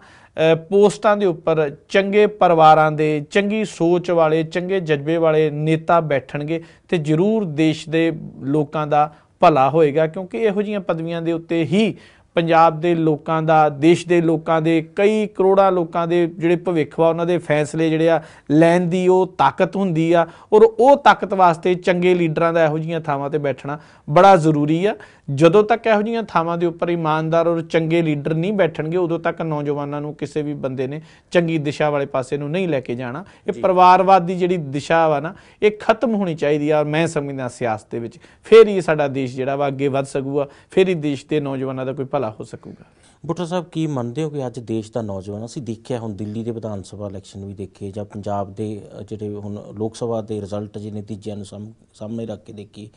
ਪੋਸਟਾਂ ਦੇ ਉੱਪਰ ਚੰਗੇ ਪਰਿਵਾਰਾਂ ਦੇ ਚੰਗੀ ਸੋਚ ਵਾਲੇ ਚੰਗੇ ਜਜ਼ਬੇ ਵਾਲੇ ਨੇਤਾ ਬੈਠਣਗੇ ਤੇ ਜ਼ਰੂਰ ਦੇਸ਼ ਦੇ ਲੋਕਾਂ ਦਾ ਭਲਾ ਹੋਏਗਾ ਕਿਉਂਕਿ ਇਹੋ ਜੀਆਂ ਪਦਵੀਆਂ ਦੇ ਉੱਤੇ ਹੀ ਪੰਜਾਬ ਦੇ ਲੋਕਾਂ ਦਾ ਦੇਸ਼ ਦੇ ਲੋਕਾਂ ਦੇ ਕਈ ਕਰੋੜਾਂ ਲੋਕਾਂ ਦੇ ਜਿਹੜੇ ਭਵਿੱਖ ਵਾ ਉਹਨਾਂ ਦੇ ਫੈਸਲੇ ਜਿਹੜੇ ਆ ਲੈਣ ਦੀ ਉਹ ਤਾਕਤ ਹੁੰਦੀ ਆ ਔਰ ਉਹ ਤਾਕਤ ਵਾਸਤੇ ਚੰਗੇ ਲੀਡਰਾਂ ਦਾ ਇਹੋ ਜੀਆਂ ਥਾਵਾਂ ਤੇ ਬੈਠਣਾ ਬੜਾ ਜ਼ਰੂਰੀ ਆ ਜਦੋਂ ਤੱਕ ਇਹੋ ਜੀਆਂ ਥਾਵਾਂ ਦੇ ਉੱਪਰ ਇਮਾਨਦਾਰ ਔਰ ਚੰਗੇ ਲੀਡਰ ਨਹੀਂ ਬੈਠਣਗੇ ਉਦੋਂ ਤੱਕ ਨੌਜਵਾਨਾਂ ਨੂੰ ਕਿਸੇ ਵੀ ਬੰਦੇ ਨੇ ਚੰਗੀ ਦਿਸ਼ਾ ਵਾਲੇ ਪਾਸੇ ਨੂੰ ਨਹੀਂ ਲੈ ਕੇ ਜਾਣਾ ਇਹ ਪਰਿਵਾਰਵਾਦ ਦੀ ਜਿਹੜੀ ਦਿਸ਼ਾ ਵਾ ਨਾ ਇਹ ਖਤਮ ਹੋਣੀ ਚਾਹੀਦੀ ਆ ਮੈਂ ਸਮਝਦਾ ਸਿਆਸਤ ਦੇ ਵਿੱਚ ਫੇਰ ਹੀ ਸਾਡਾ ਦੇਸ਼ ਜਿਹੜਾ ਵਾ ਅੱਗੇ ਵਧ ਸਕੂਗਾ ਫੇਰ ਹੀ ਦੇਸ਼ ਦੇ ਨੌਜਵਾਨਾਂ ਦਾ ਕੋਈ ਭਲਾ ਹੋ ਸਕੂਗਾ ਬੁੱਟਾ ਸਾਹਿਬ ਕੀ ਮੰਨਦੇ ਹੋ ਕਿ ਅੱਜ ਦੇਸ਼ ਦਾ ਨੌਜਵਾਨ ਅਸੀਂ ਦੇਖਿਆ ਹੁਣ ਦਿੱਲੀ ਦੇ ਵਿਧਾਨ ਸਭਾ ਇਲੈਕਸ਼ਨ ਵੀ ਦੇਖੇ ਜਾਂ ਪੰਜਾਬ ਦੇ ਜਿਹੜੇ ਹੁਣ ਲੋਕ ਸਭਾ ਦੇ ਰਿਜ਼ਲਟ ਜੀ ਨਤੀਜਿਆਂ ਨੂੰ ਸਾਹਮਣੇ ਰੱਖ ਕੇ ਦੇਖੀ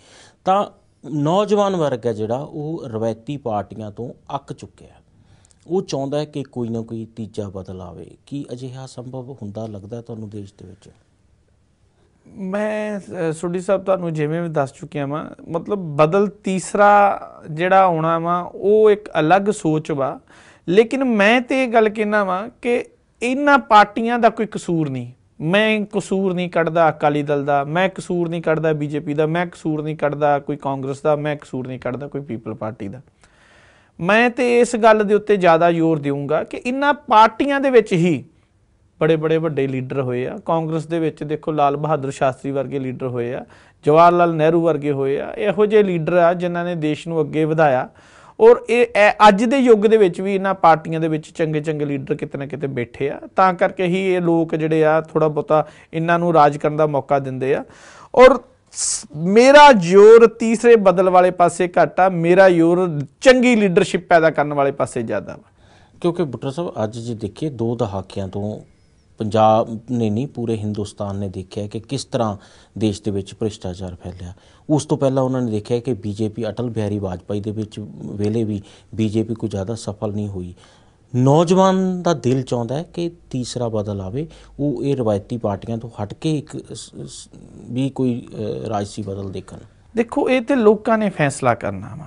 ਤਾਂ ਨੌਜਵਾਨ ਵਰਗ ਹੈ ਜਿਹੜਾ ਉਹ ਰਵਾਇਤੀ ਪਾਰਟੀਆਂ ਤੋਂ ਅੱਕ ਚੁੱਕਿਆ ਉਹ ਚਾਹੁੰਦਾ ਹੈ ਕਿ ਕੋਈ ਨਾ ਕੋਈ ਤੀਜਾ ਬਦਲ ਆਵੇ ਕੀ ਅਜਿਹਾ ਸੰਭਵ ਹੁੰਦਾ ਲੱਗਦਾ ਤੁਹਾਨੂੰ ਦੇਸ਼ ਦੇ ਵਿੱਚ ਮੈਂ ਸੁਡੀ ਸਾਹਿਬ ਤੁਹਾਨੂੰ ਜਿਵੇਂ ਵੀ ਦੱਸ ਚੁੱਕਿਆ ਵਾਂ ਮਤਲਬ ਬਦਲ ਤੀਸਰਾ ਜਿਹੜਾ ਆਉਣਾ ਵਾ ਉਹ ਇੱਕ ਅਲੱਗ ਸੋਚ ਵਾ ਲੇਕਿਨ ਮੈਂ ਤੇ ਇਹ ਗੱਲ ਕਹਿਣਾ ਵਾਂ ਕਿ ਇਹਨਾਂ ਪਾਰਟੀਆਂ ਦਾ ਕੋਈ ਕਸੂਰ ਨਹੀਂ ਮੈਂ ਕਸੂਰ ਨਹੀਂ ਕੱਢਦਾ ਅਕਾਲੀ ਦਲ ਦਾ ਮੈਂ ਕਸੂਰ ਨਹੀਂ ਕੱਢਦਾ ਬੀਜੇਪੀ ਦਾ ਮੈਂ ਕਸੂਰ ਨਹੀਂ ਕੱਢਦਾ ਕੋਈ ਕਾਂਗਰਸ ਦਾ ਮੈਂ ਕਸੂਰ ਨਹੀਂ ਕੱਢਦਾ ਕੋਈ ਪੀਪਲ ਪਾਰਟੀ ਦਾ ਮੈਂ ਤੇ ਇਸ ਗੱਲ ਦੇ ਉੱਤੇ ਜ਼ਿਆਦਾ ਜ਼ੋਰ ਦੇਵਾਂਗਾ ਕਿ ਇਹਨਾਂ ਪਾਰਟੀਆਂ ਦੇ ਵਿੱਚ ਹੀ ਬੜੇ ਬੜੇ ਵੱਡੇ ਲੀਡਰ ਹੋਏ ਆ ਕਾਂਗਰਸ ਦੇ ਵਿੱਚ ਦੇਖੋ ਲਾਲ ਬਹਾਦਰ ਸ਼ਾਸਤਰੀ ਵਰਗੇ ਲੀਡਰ ਹੋਏ ਆ ਜਵਾਹਰ ਲਾਲ ਨਹਿਰੂ ਵਰਗੇ ਹੋਏ ਆ ਇਹੋ ਜਿਹੇ ਲੀਡਰ ਆ ਜਿਨ੍ਹਾਂ ਨੇ ਦੇਸ਼ ਨੂੰ ਅੱਗੇ ਵਧਾਇਆ ਔਰ ਇਹ ਅੱਜ ਦੇ ਯੁੱਗ ਦੇ ਵਿੱਚ ਵੀ ਇਹਨਾਂ ਪਾਰਟੀਆਂ ਦੇ ਵਿੱਚ ਚੰਗੇ ਚੰਗੇ ਲੀਡਰ ਕਿਤੇ ਨਾ ਕਿਤੇ ਬੈਠੇ ਆ ਤਾਂ ਕਰਕੇ ਹੀ ਇਹ ਲੋਕ ਜਿਹੜੇ ਆ ਥੋੜਾ ਬੋਤਾ ਇਹਨਾਂ ਨੂੰ ਰਾਜ ਕਰਨ ਦਾ ਮੌਕਾ ਦਿੰਦੇ ਆ ਔਰ ਮੇਰਾ ਜ਼ੋਰ ਤੀਸਰੇ ਬਦਲ ਵਾਲੇ ਪਾਸੇ ਘੱਟ ਆ ਮੇਰਾ ਜ਼ੋਰ ਚੰਗੀ ਲੀਡਰਸ਼ਿਪ ਪੈਦਾ ਕਰਨ ਵਾਲੇ ਪਾਸੇ ਜ਼ਿਆਦਾ ਕਿਉਂਕਿ ਬੁੱਟਰ ਸਾਹਿਬ ਅੱਜ ਜੇ ਦੇਖੀਏ ਦੋ ਦਹਾਕਿਆਂ ਤੋਂ ਪੰਜਾਬ ਨੇ ਨਹੀਂ ਪੂਰੇ ਹਿੰਦੁਸਤਾਨ ਨੇ ਦੇਖਿਆ ਕਿ ਕਿਸ ਤਰ੍ਹਾਂ ਦੇਸ਼ ਦੇ ਵਿੱਚ ਭ੍ਰਿਸ਼ਟਾਚਾਰ ਫੈਲਿਆ ਉਸ ਤੋਂ ਪਹਿਲਾਂ ਉਹਨਾਂ ਨੇ ਦੇਖਿਆ ਕਿ ਬੀਜੇਪੀ ਅਟਲ ਬਿਹਾਰੀ ਵਾਜਪਾਈ ਦੇ ਵਿੱਚ ਵੇਲੇ ਵੀ ਬੀਜੇਪੀ ਕੋਈ ਜ਼ਿਆਦਾ ਸਫਲ ਨਹੀਂ ਹੋਈ ਨੌਜਵਾਨ ਦਾ ਦਿਲ ਚਾਹੁੰਦਾ ਹੈ ਕਿ ਤੀਸਰਾ ਬਦਲ ਆਵੇ ਉਹ ਇਹ ਰਵਾਇਤੀ ਪਾਰਟੀਆਂ ਤੋਂ ਹਟ ਕੇ ਇੱਕ ਵੀ ਕੋਈ ਰਾਜਸੀ ਬਦਲ ਦੇਖਣ ਦੇਖੋ ਇਹ ਤੇ ਲੋਕਾਂ ਨੇ ਫੈਸਲਾ ਕਰਨਾ ਵਾ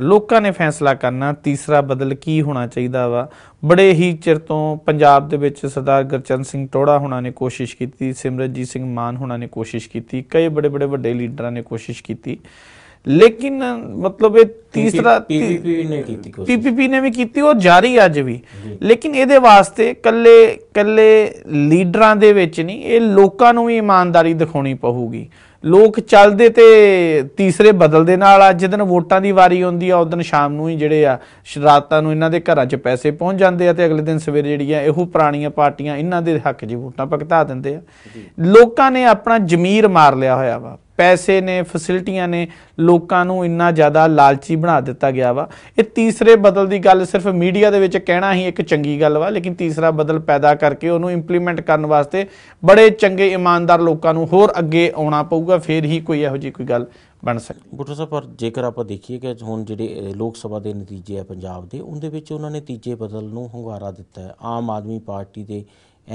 ਲੋਕਾਂ ਨੇ ਫੈਸਲਾ ਕਰਨਾ ਤੀਸਰਾ ਬਦਲ ਕੀ ਹੋਣਾ ਚਾਹੀਦਾ ਵਾ ਬੜੇ ਹੀ ਚਿਰ ਤੋਂ ਪੰਜਾਬ ਦੇ ਵਿੱਚ ਸਰਦਾਰ ਗਰਚਨ ਸਿੰਘ ਟੋੜਾ ਹੋਣਾ ਨੇ ਕੋਸ਼ਿਸ਼ ਕੀਤੀ ਸਿਮਰਜੀਤ ਸਿੰਘ ਮਾਨ ਹੋਣਾ ਨੇ ਕੋਸ਼ਿਸ਼ ਕੀਤੀ ਕਈ ਬੜੇ ਬੜੇ ਵੱਡੇ ਲੀਡਰਾਂ ਨੇ ਕੋਸ਼ਿਸ਼ ਕੀਤੀ ਲੇਕਿਨ ਮਤਲਬ ਇਹ ਤੀਸਰਾ ਪੀਪੀਪੀ ਨੇ ਕੀਤੀ ਕੋਸ਼ਿਸ਼ ਪੀਪੀਪੀ ਨੇ ਵੀ ਕੀਤੀ ਉਹ ਜਾਰੀ ਅੱਜ ਵੀ ਲੇਕਿਨ ਇਹਦੇ ਵਾਸਤੇ ਕੱਲੇ ਕੱਲੇ ਲੀਡਰਾਂ ਦੇ ਵਿੱਚ ਨਹੀਂ ਇਹ ਲੋਕਾਂ ਨੂੰ ਵੀ ਇਮਾਨਦਾਰੀ ਦਿਖਾਉਣੀ ਪਊਗੀ ਲੋਕ ਚੱਲਦੇ ਤੇ ਤੀਸਰੇ ਬਦਲ ਦੇ ਨਾਲ ਅੱਜ ਦਿਨ ਵੋਟਾਂ ਦੀ ਵਾਰੀ ਆਉਂਦੀ ਆ ਉਦੋਂ ਸ਼ਾਮ ਨੂੰ ਹੀ ਜਿਹੜੇ ਆ ਸ਼ਰਾਤਾਂ ਨੂੰ ਇਹਨਾਂ ਦੇ ਘਰਾਂ 'ਚ ਪੈਸੇ ਪਹੁੰਚ ਜਾਂਦੇ ਆ ਤੇ ਅਗਲੇ ਦਿਨ ਸਵੇਰੇ ਜਿਹੜੀਆਂ ਇਹੋ ਪੁਰਾਣੀਆਂ ਪਾਰਟੀਆਂ ਇਹਨਾਂ ਦੇ ਹੱਕ 'ਚ ਵੋਟਾਂ ਪਕਤਾ ਦਿੰਦੇ ਆ ਲੋਕਾਂ ਨੇ ਆਪਣਾ ਜ਼ਮੀਰ ਮਾਰ ਲਿਆ ਹੋਇਆ ਵਾ ਪੈਸੇ ਨੇ ਫੈਸਿਲਿਟੀਆਂ ਨੇ ਲੋਕਾਂ ਨੂੰ ਇੰਨਾ ਜ਼ਿਆਦਾ ਲਾਲਚੀ ਬਣਾ ਦਿੱਤਾ ਗਿਆ ਵਾ ਇਹ ਤੀਸਰੇ ਬਦਲ ਦੀ ਗੱਲ ਸਿਰਫ ਮੀਡੀਆ ਦੇ ਵਿੱਚ ਕਹਿਣਾ ਹੀ ਇੱਕ ਚੰਗੀ ਗੱਲ ਵਾ ਲੇਕਿਨ ਤੀਸਰਾ ਬਦਲ ਪੈਦਾ ਕਰਕੇ ਉਹਨੂੰ ਇੰਪਲੀਮੈਂਟ ਕਰਨ ਵਾਸਤੇ ਬੜੇ ਚੰਗੇ ਇਮਾਨਦਾਰ ਲੋਕਾਂ ਨੂੰ ਹੋਰ ਅੱਗੇ ਆਉਣਾ ਪਊਗਾ ਦਾ ਫੇਰ ਹੀ ਕੋਈ ਇਹੋ ਜੀ ਕੋਈ ਗੱਲ ਬਣ ਸਕਦੀ ਬੁੱਟਰ ਸਾਹਿਬ ਪਰ ਜੇਕਰ ਆਪਾਂ ਦੇਖੀਏ ਕਿ ਹੁਣ ਜਿਹੜੇ ਲੋਕ ਸਭਾ ਦੇ ਨਤੀਜੇ ਆ ਪੰਜਾਬ ਦੇ ਉਹਦੇ ਵਿੱਚ ਉਹਨਾਂ ਨੇ ਤੀਜੇ ਬਦਲ ਨੂੰ ਹੰਗਾਰਾ ਦਿੱਤਾ ਹੈ ਆਮ ਆਦਮੀ ਪਾਰਟੀ ਦੇ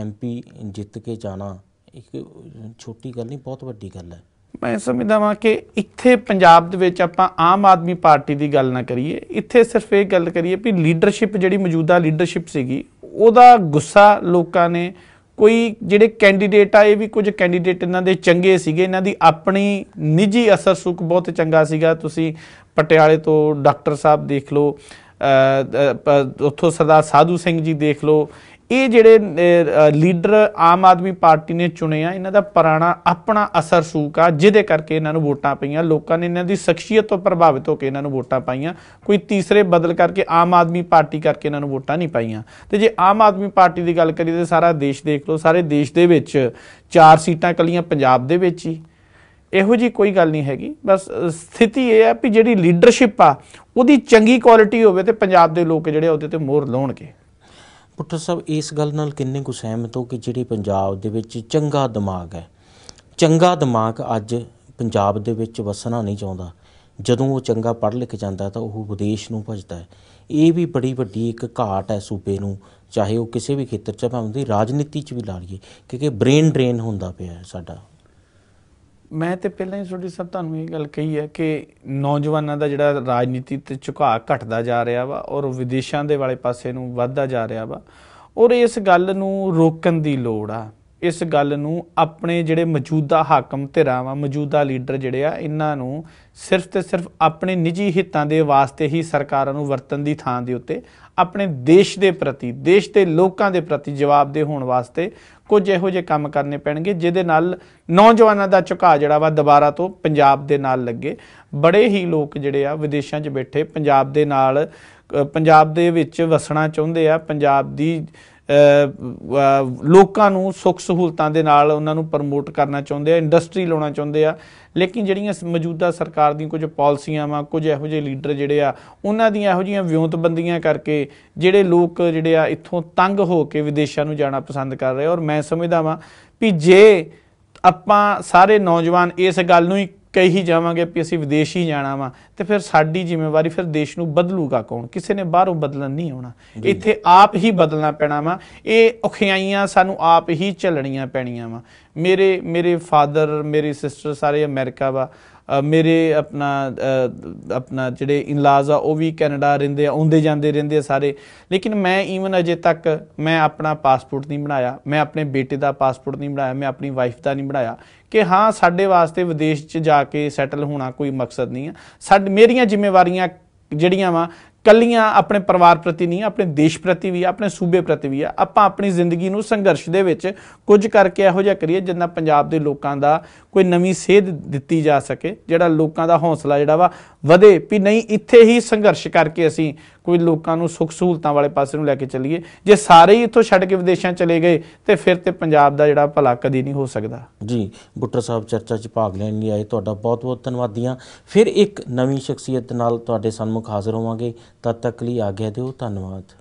ਐਮਪੀ ਜਿੱਤ ਕੇ ਜਾਣਾ ਇੱਕ ਛੋਟੀ ਗੱਲ ਨਹੀਂ ਬਹੁਤ ਵੱਡੀ ਗੱਲ ਹੈ ਮੈਂ ਸਮਝਦਾ ਹਾਂ ਕਿ ਇੱਥੇ ਪੰਜਾਬ ਦੇ ਵਿੱਚ ਆਪਾਂ ਆਮ ਆਦਮੀ ਪਾਰਟੀ ਦੀ ਗੱਲ ਨਾ ਕਰੀਏ ਇੱਥੇ ਸਿਰਫ ਇਹ ਗੱਲ ਕਰੀਏ ਵੀ ਲੀਡਰਸ਼ਿਪ ਜਿਹੜੀ ਮੌਜੂਦਾ ਲੀਡਰਸ਼ਿਪ ਸੀਗੀ ਉਹਦਾ ਗੁੱਸਾ ਲੋਕਾਂ ਨੇ ਕੋਈ ਜਿਹੜੇ ਕੈਂਡੀਡੇਟ ਆ ਇਹ ਵੀ ਕੁਝ ਕੈਂਡੀਡੇਟ ਇਹਨਾਂ ਦੇ ਚੰਗੇ ਸੀਗੇ ਇਹਨਾਂ ਦੀ ਆਪਣੀ ਨਿੱਜੀ ਅਸਰ ਸੁਖ ਬਹੁਤ ਚੰਗਾ ਸੀਗਾ ਤੁਸੀਂ ਪਟਿਆਲੇ ਤੋਂ ਡਾਕਟਰ ਸਾਹਿਬ ਦੇਖ ਲਓ ਉੱਥੋਂ ਸਰਦਾਰ ਸਾਧੂ ਸਿੰਘ ਜੀ ਦੇਖ ਲਓ ਇਹ ਜਿਹੜੇ ਲੀਡਰ ਆਮ ਆਦਮੀ ਪਾਰਟੀ ਨੇ ਚੁਣੇ ਆ ਇਹਨਾਂ ਦਾ ਪੁਰਾਣਾ ਆਪਣਾ ਅਸਰ ਸੂਕ ਆ ਜਿਹਦੇ ਕਰਕੇ ਇਹਨਾਂ ਨੂੰ ਵੋਟਾਂ ਪਈਆਂ ਲੋਕਾਂ ਨੇ ਇਹਨਾਂ ਦੀ ਸ਼ਖਸੀਅਤ ਤੋਂ ਪ੍ਰਭਾਵਿਤ ਹੋ ਕੇ ਇਹਨਾਂ ਨੂੰ ਵੋਟਾਂ ਪਾਈਆਂ ਕੋਈ ਤੀਸਰੇ ਬਦਲ ਕਰਕੇ ਆਮ ਆਦਮੀ ਪਾਰਟੀ ਕਰਕੇ ਇਹਨਾਂ ਨੂੰ ਵੋਟਾਂ ਨਹੀਂ ਪਾਈਆਂ ਤੇ ਜੇ ਆਮ ਆਦਮੀ ਪਾਰਟੀ ਦੀ ਗੱਲ ਕਰੀਏ ਤੇ ਸਾਰਾ ਦੇਸ਼ ਦੇਖ ਲਓ ਸਾਰੇ ਦੇਸ਼ ਦੇ ਵਿੱਚ ਚਾਰ ਸੀਟਾਂ ਕੱਲੀਆਂ ਪੰਜਾਬ ਦੇ ਵਿੱਚ ਹੀ ਇਹੋ ਜੀ ਕੋਈ ਗੱਲ ਨਹੀਂ ਹੈਗੀ ਬਸ ਸਥਿਤੀ ਇਹ ਹੈ ਕਿ ਜਿਹੜੀ ਲੀਡਰਸ਼ਿਪ ਆ ਉਹਦੀ ਚੰਗੀ ਕੁਆਲਿਟੀ ਹੋਵੇ ਤੇ ਪੰਜਾਬ ਦੇ ਲੋਕ ਜਿਹੜੇ ਉਹਦੇ ਤੇ ਮੋਹਰ ਲਾਉਣਗੇ ਭੁੱਟਰ ਸਾਹਿਬ ਇਸ ਗੱਲ ਨਾਲ ਕਿੰਨੇ ਕੁ ਸਹਿਮਤ ਹੋ ਕਿ ਜਿਹੜੀ ਪੰਜਾਬ ਦੇ ਵਿੱਚ ਚੰਗਾ ਦਿਮਾਗ ਹੈ ਚੰਗਾ ਦਿਮਾਗ ਅੱਜ ਪੰਜਾਬ ਦੇ ਵਿੱਚ ਵਸਣਾ ਨਹੀਂ ਚਾਹੁੰਦਾ ਜਦੋਂ ਉਹ ਚੰਗਾ ਪੜ੍ਹ ਲਿਖ ਜਾਂਦਾ ਤਾਂ ਉਹ ਵਿਦੇਸ਼ ਨੂੰ ਭਜਦਾ ਹੈ ਇਹ ਵੀ ਬੜੀ ਵੱਡੀ ਇੱਕ ਘਾਟ ਹੈ ਸੂਬੇ ਨੂੰ ਚਾਹੇ ਉਹ ਕਿਸੇ ਵੀ ਖੇਤਰ 'ਚ ਭਾਵੇਂ ਦੀ ਰਾਜਨੀਤੀ 'ਚ ਵੀ ਲਾ ਲਈਏ ਕਿਉਂਕਿ ਬ੍ਰੇਨ ਡਰੇਨ ਹੁੰਦਾ ਪਿਆ ਸਾਡਾ ਮੈਂ ਤੇ ਪਹਿਲਾਂ ਹੀ ਤੁਹਾਡੀ ਸਭ ਤੁਹਾਨੂੰ ਇਹ ਗੱਲ ਕਹੀ ਹੈ ਕਿ ਨੌਜਵਾਨਾਂ ਦਾ ਜਿਹੜਾ ਰਾਜਨੀਤੀ ਤੇ ਝੁਕਾਅ ਘਟਦਾ ਜਾ ਰਿਹਾ ਵਾ ਔਰ ਵਿਦੇਸ਼ਾਂ ਦੇ ਵਾਲੇ ਪਾਸੇ ਨੂੰ ਵੱਧਦਾ ਜਾ ਰਿਹਾ ਵਾ ਔਰ ਇਸ ਗੱਲ ਨੂੰ ਰੋਕਣ ਦੀ ਲੋੜ ਆ ਇਸ ਗੱਲ ਨੂੰ ਆਪਣੇ ਜਿਹੜੇ ਮੌਜੂਦਾ ਹਾਕਮ ਧਿਰਾਂ ਵਾ ਮੌਜੂਦਾ ਲੀਡਰ ਜਿਹੜੇ ਆ ਇਹਨਾਂ ਨੂੰ ਸਿਰਫ ਤੇ ਸਿਰਫ ਆਪਣੇ ਨਿੱਜੀ ਹਿੱਤਾਂ ਦੇ ਵਾਸਤੇ ਹੀ ਸਰਕਾਰਾਂ ਨੂੰ ਵਰਤਨ ਦੀ ਥਾਂ ਦੇ ਉੱਤੇ ਆਪਣੇ ਦੇਸ਼ ਦੇ ਪ੍ਰਤੀ ਦੇਸ਼ ਦੇ ਲੋਕਾਂ ਦੇ ਪ੍ਰਤੀ ਜਵਾਬਦੇ ਹੋਣ ਵਾਸਤੇ ਕੁਝ ਇਹੋ ਜਿਹੇ ਕੰਮ ਕਰਨੇ ਪੈਣਗੇ ਜਿਹਦੇ ਨਾਲ ਨੌਜਵਾਨਾਂ ਦਾ ਝੁਕਾਅ ਜਿਹੜਾ ਵਾ ਦੁਬਾਰਾ ਤੋਂ ਪੰਜਾਬ ਦੇ ਨਾਲ ਲੱਗੇ ਬੜੇ ਹੀ ਲੋਕ ਜਿਹੜੇ ਆ ਵਿਦੇਸ਼ਾਂ 'ਚ ਬੈਠੇ ਪੰਜਾਬ ਦੇ ਨਾਲ ਪੰਜਾਬ ਦੇ ਵਿੱਚ ਵਸਣਾ ਚਾਹੁੰਦੇ ਆ ਪੰਜਾਬ ਦੀ ਲੋਕਾਂ ਨੂੰ ਸੁੱਖ ਸਹੂਲਤਾਂ ਦੇ ਨਾਲ ਉਹਨਾਂ ਨੂੰ ਪ੍ਰਮੋਟ ਕਰਨਾ ਚਾਹੁੰਦੇ ਆ ਇੰਡਸਟਰੀ ਲਾਉਣਾ ਚਾਹੁੰਦੇ ਆ ਲੇਕਿਨ ਜਿਹੜੀਆਂ ਮੌਜੂਦਾ ਸਰਕਾਰ ਦੀਆਂ ਕੁਝ ਪਾਲਿਸੀਆਂ ਵਾ ਕੁਝ ਇਹੋ ਜਿਹੇ ਲੀਡਰ ਜਿਹੜੇ ਆ ਉਹਨਾਂ ਦੀਆਂ ਇਹੋ ਜੀਆਂ ਵਿਉਂਤਬੰਦੀਆਂ ਕਰਕੇ ਜਿਹੜੇ ਲੋਕ ਜਿਹੜੇ ਆ ਇੱਥੋਂ ਤੰਗ ਹੋ ਕੇ ਵਿਦੇਸ਼ਾਂ ਨੂੰ ਜਾਣਾ ਪਸੰਦ ਕਰ ਰਹੇ ਔਰ ਮੈਂ ਸਮਝਦਾ ਵਾਂ ਕਿ ਜੇ ਆਪਾਂ ਸਾਰੇ ਨੌਜਵਾਨ ਇਸ ਗੱਲ ਨੂੰ ਹੀ ਕਹੀ ਜਾਵਾਂਗੇ ਕਿ ਅਸੀਂ ਵਿਦੇਸ਼ ਹੀ ਜਾਣਾ ਵਾ ਤੇ ਫਿਰ ਸਾਡੀ ਜ਼ਿੰਮੇਵਾਰੀ ਫਿਰ ਦੇਸ਼ ਨੂੰ ਬਦਲੂਗਾ ਕੌਣ ਕਿਸੇ ਨੇ ਬਾਹਰੋਂ ਬਦਲਣ ਨਹੀਂ ਆਉਣਾ ਇੱਥੇ ਆਪ ਹੀ ਬਦਲਣਾ ਪੈਣਾ ਵਾ ਇਹ ਔਖਿਆਈਆਂ ਸਾਨੂੰ ਆਪ ਹੀ ਝੱਲਣੀਆਂ ਪੈਣੀਆਂ ਵਾ ਮੇਰੇ ਮੇਰੇ ਫਾਦਰ ਮੇਰੀ ਸਿਸਟਰ ਸਾਰੇ ਅਮਰੀਕਾ ਵਾ ਮੇਰੇ ਆਪਣਾ ਆਪਣਾ ਜਿਹੜੇ ਇਨਲਾਜ਼ ਆ ਉਹ ਵੀ ਕੈਨੇਡਾ ਰਹਿੰਦੇ ਆ ਆਉਂਦੇ ਜਾਂਦੇ ਰਹਿੰਦੇ ਆ ਸਾਰੇ ਲੇਕਿਨ ਮੈਂ ਈਵਨ ਅਜੇ ਤੱਕ ਮੈਂ ਆਪਣਾ ਪਾਸਪੋਰਟ ਨਹੀਂ ਬਣਾਇਆ ਮੈਂ ਆਪਣੇ ਬੇਟੇ ਦਾ ਪਾਸਪੋਰਟ ਨਹੀਂ ਬਣਾਇਆ ਮੈਂ ਆਪਣੀ ਵਾਈਫ ਦਾ ਨਹੀਂ ਬਣਾਇਆ ਕਿ ਹਾਂ ਸਾਡੇ ਵਾਸਤੇ ਵਿਦੇਸ਼ 'ਚ ਜਾ ਕੇ ਸੈਟਲ ਹੋਣਾ ਕੋਈ ਮਕਸਦ ਨਹੀਂ ਆ ਸਾਡੇ ਮੇਰੀਆਂ ਜ਼ਿੰਮੇਵਾਰੀਆਂ ਜਿਹੜੀਆਂ ਵਾ ਕੱਲੀਆਂ ਆਪਣੇ ਪਰਿਵਾਰ ਪ੍ਰਤੀ ਨਹੀਂ ਆਪਣੇ ਦੇਸ਼ ਪ੍ਰਤੀ ਵੀ ਆਪਣੇ ਸੂਬੇ ਪ੍ਰਤੀ ਵੀ ਆ ਆਪਾਂ ਆਪਣੀ ਜ਼ਿੰਦਗੀ ਨੂੰ ਸੰਘਰਸ਼ ਦੇ ਵਿੱਚ ਕੁਝ ਕਰਕੇ ਇਹੋ ਜਿਹਾ ਕਰੀਏ ਜਿੰਨਾ ਪੰਜਾਬ ਦੇ ਲੋਕਾਂ ਦਾ ਕੋਈ ਨਵੀਂ ਸੇਧ ਦਿੱਤੀ ਜਾ ਸਕੇ ਜਿਹੜਾ ਲੋਕਾਂ ਦਾ ਹੌਸਲਾ ਜਿਹੜਾ ਵਾ ਵਧੇ ਵੀ ਨਹੀਂ ਇੱਥੇ ਹੀ ਸੰਘਰਸ਼ ਕਰਕੇ ਅਸੀਂ ਕੋਈ ਲੋਕਾਂ ਨੂੰ ਸੁੱਖ ਸਹੂਲਤਾਂ ਵਾਲੇ ਪਾਸੇ ਨੂੰ ਲੈ ਕੇ ਚੱਲੀਏ ਜੇ ਸਾਰੇ ਹੀ ਇੱਥੋਂ ਛੱਡ ਕੇ ਵਿਦੇਸ਼ਾਂ ਚਲੇ ਗਏ ਤੇ ਫਿਰ ਤੇ ਪੰਜਾਬ ਦਾ ਜਿਹੜਾ ਭਲਾ ਕਦੀ ਨਹੀਂ ਹੋ ਸਕਦਾ ਜੀ ਬੁੱਟਰ ਸਾਹਿਬ ਚਰਚਾ 'ਚ ਭਾਗ ਲੈਣ ਲਈ ਆਏ ਤੁਹਾਡਾ ਬਹੁਤ ਬਹੁਤ ਧੰਨਵਾਦੀਆਂ ਫਿਰ ਇੱਕ ਨਵੀਂ ਸ਼ਖਸੀਅਤ ਨਾਲ ਤੁਹਾਡੇ ਸਾਹਮਣੇ ਹਾਜ਼ਰ ਹੋਵਾਂਗੇ ਤਦ ਤੱਕ ਲਈ ਆਗਿਆ ਦਿਓ ਧੰਨਵਾਦ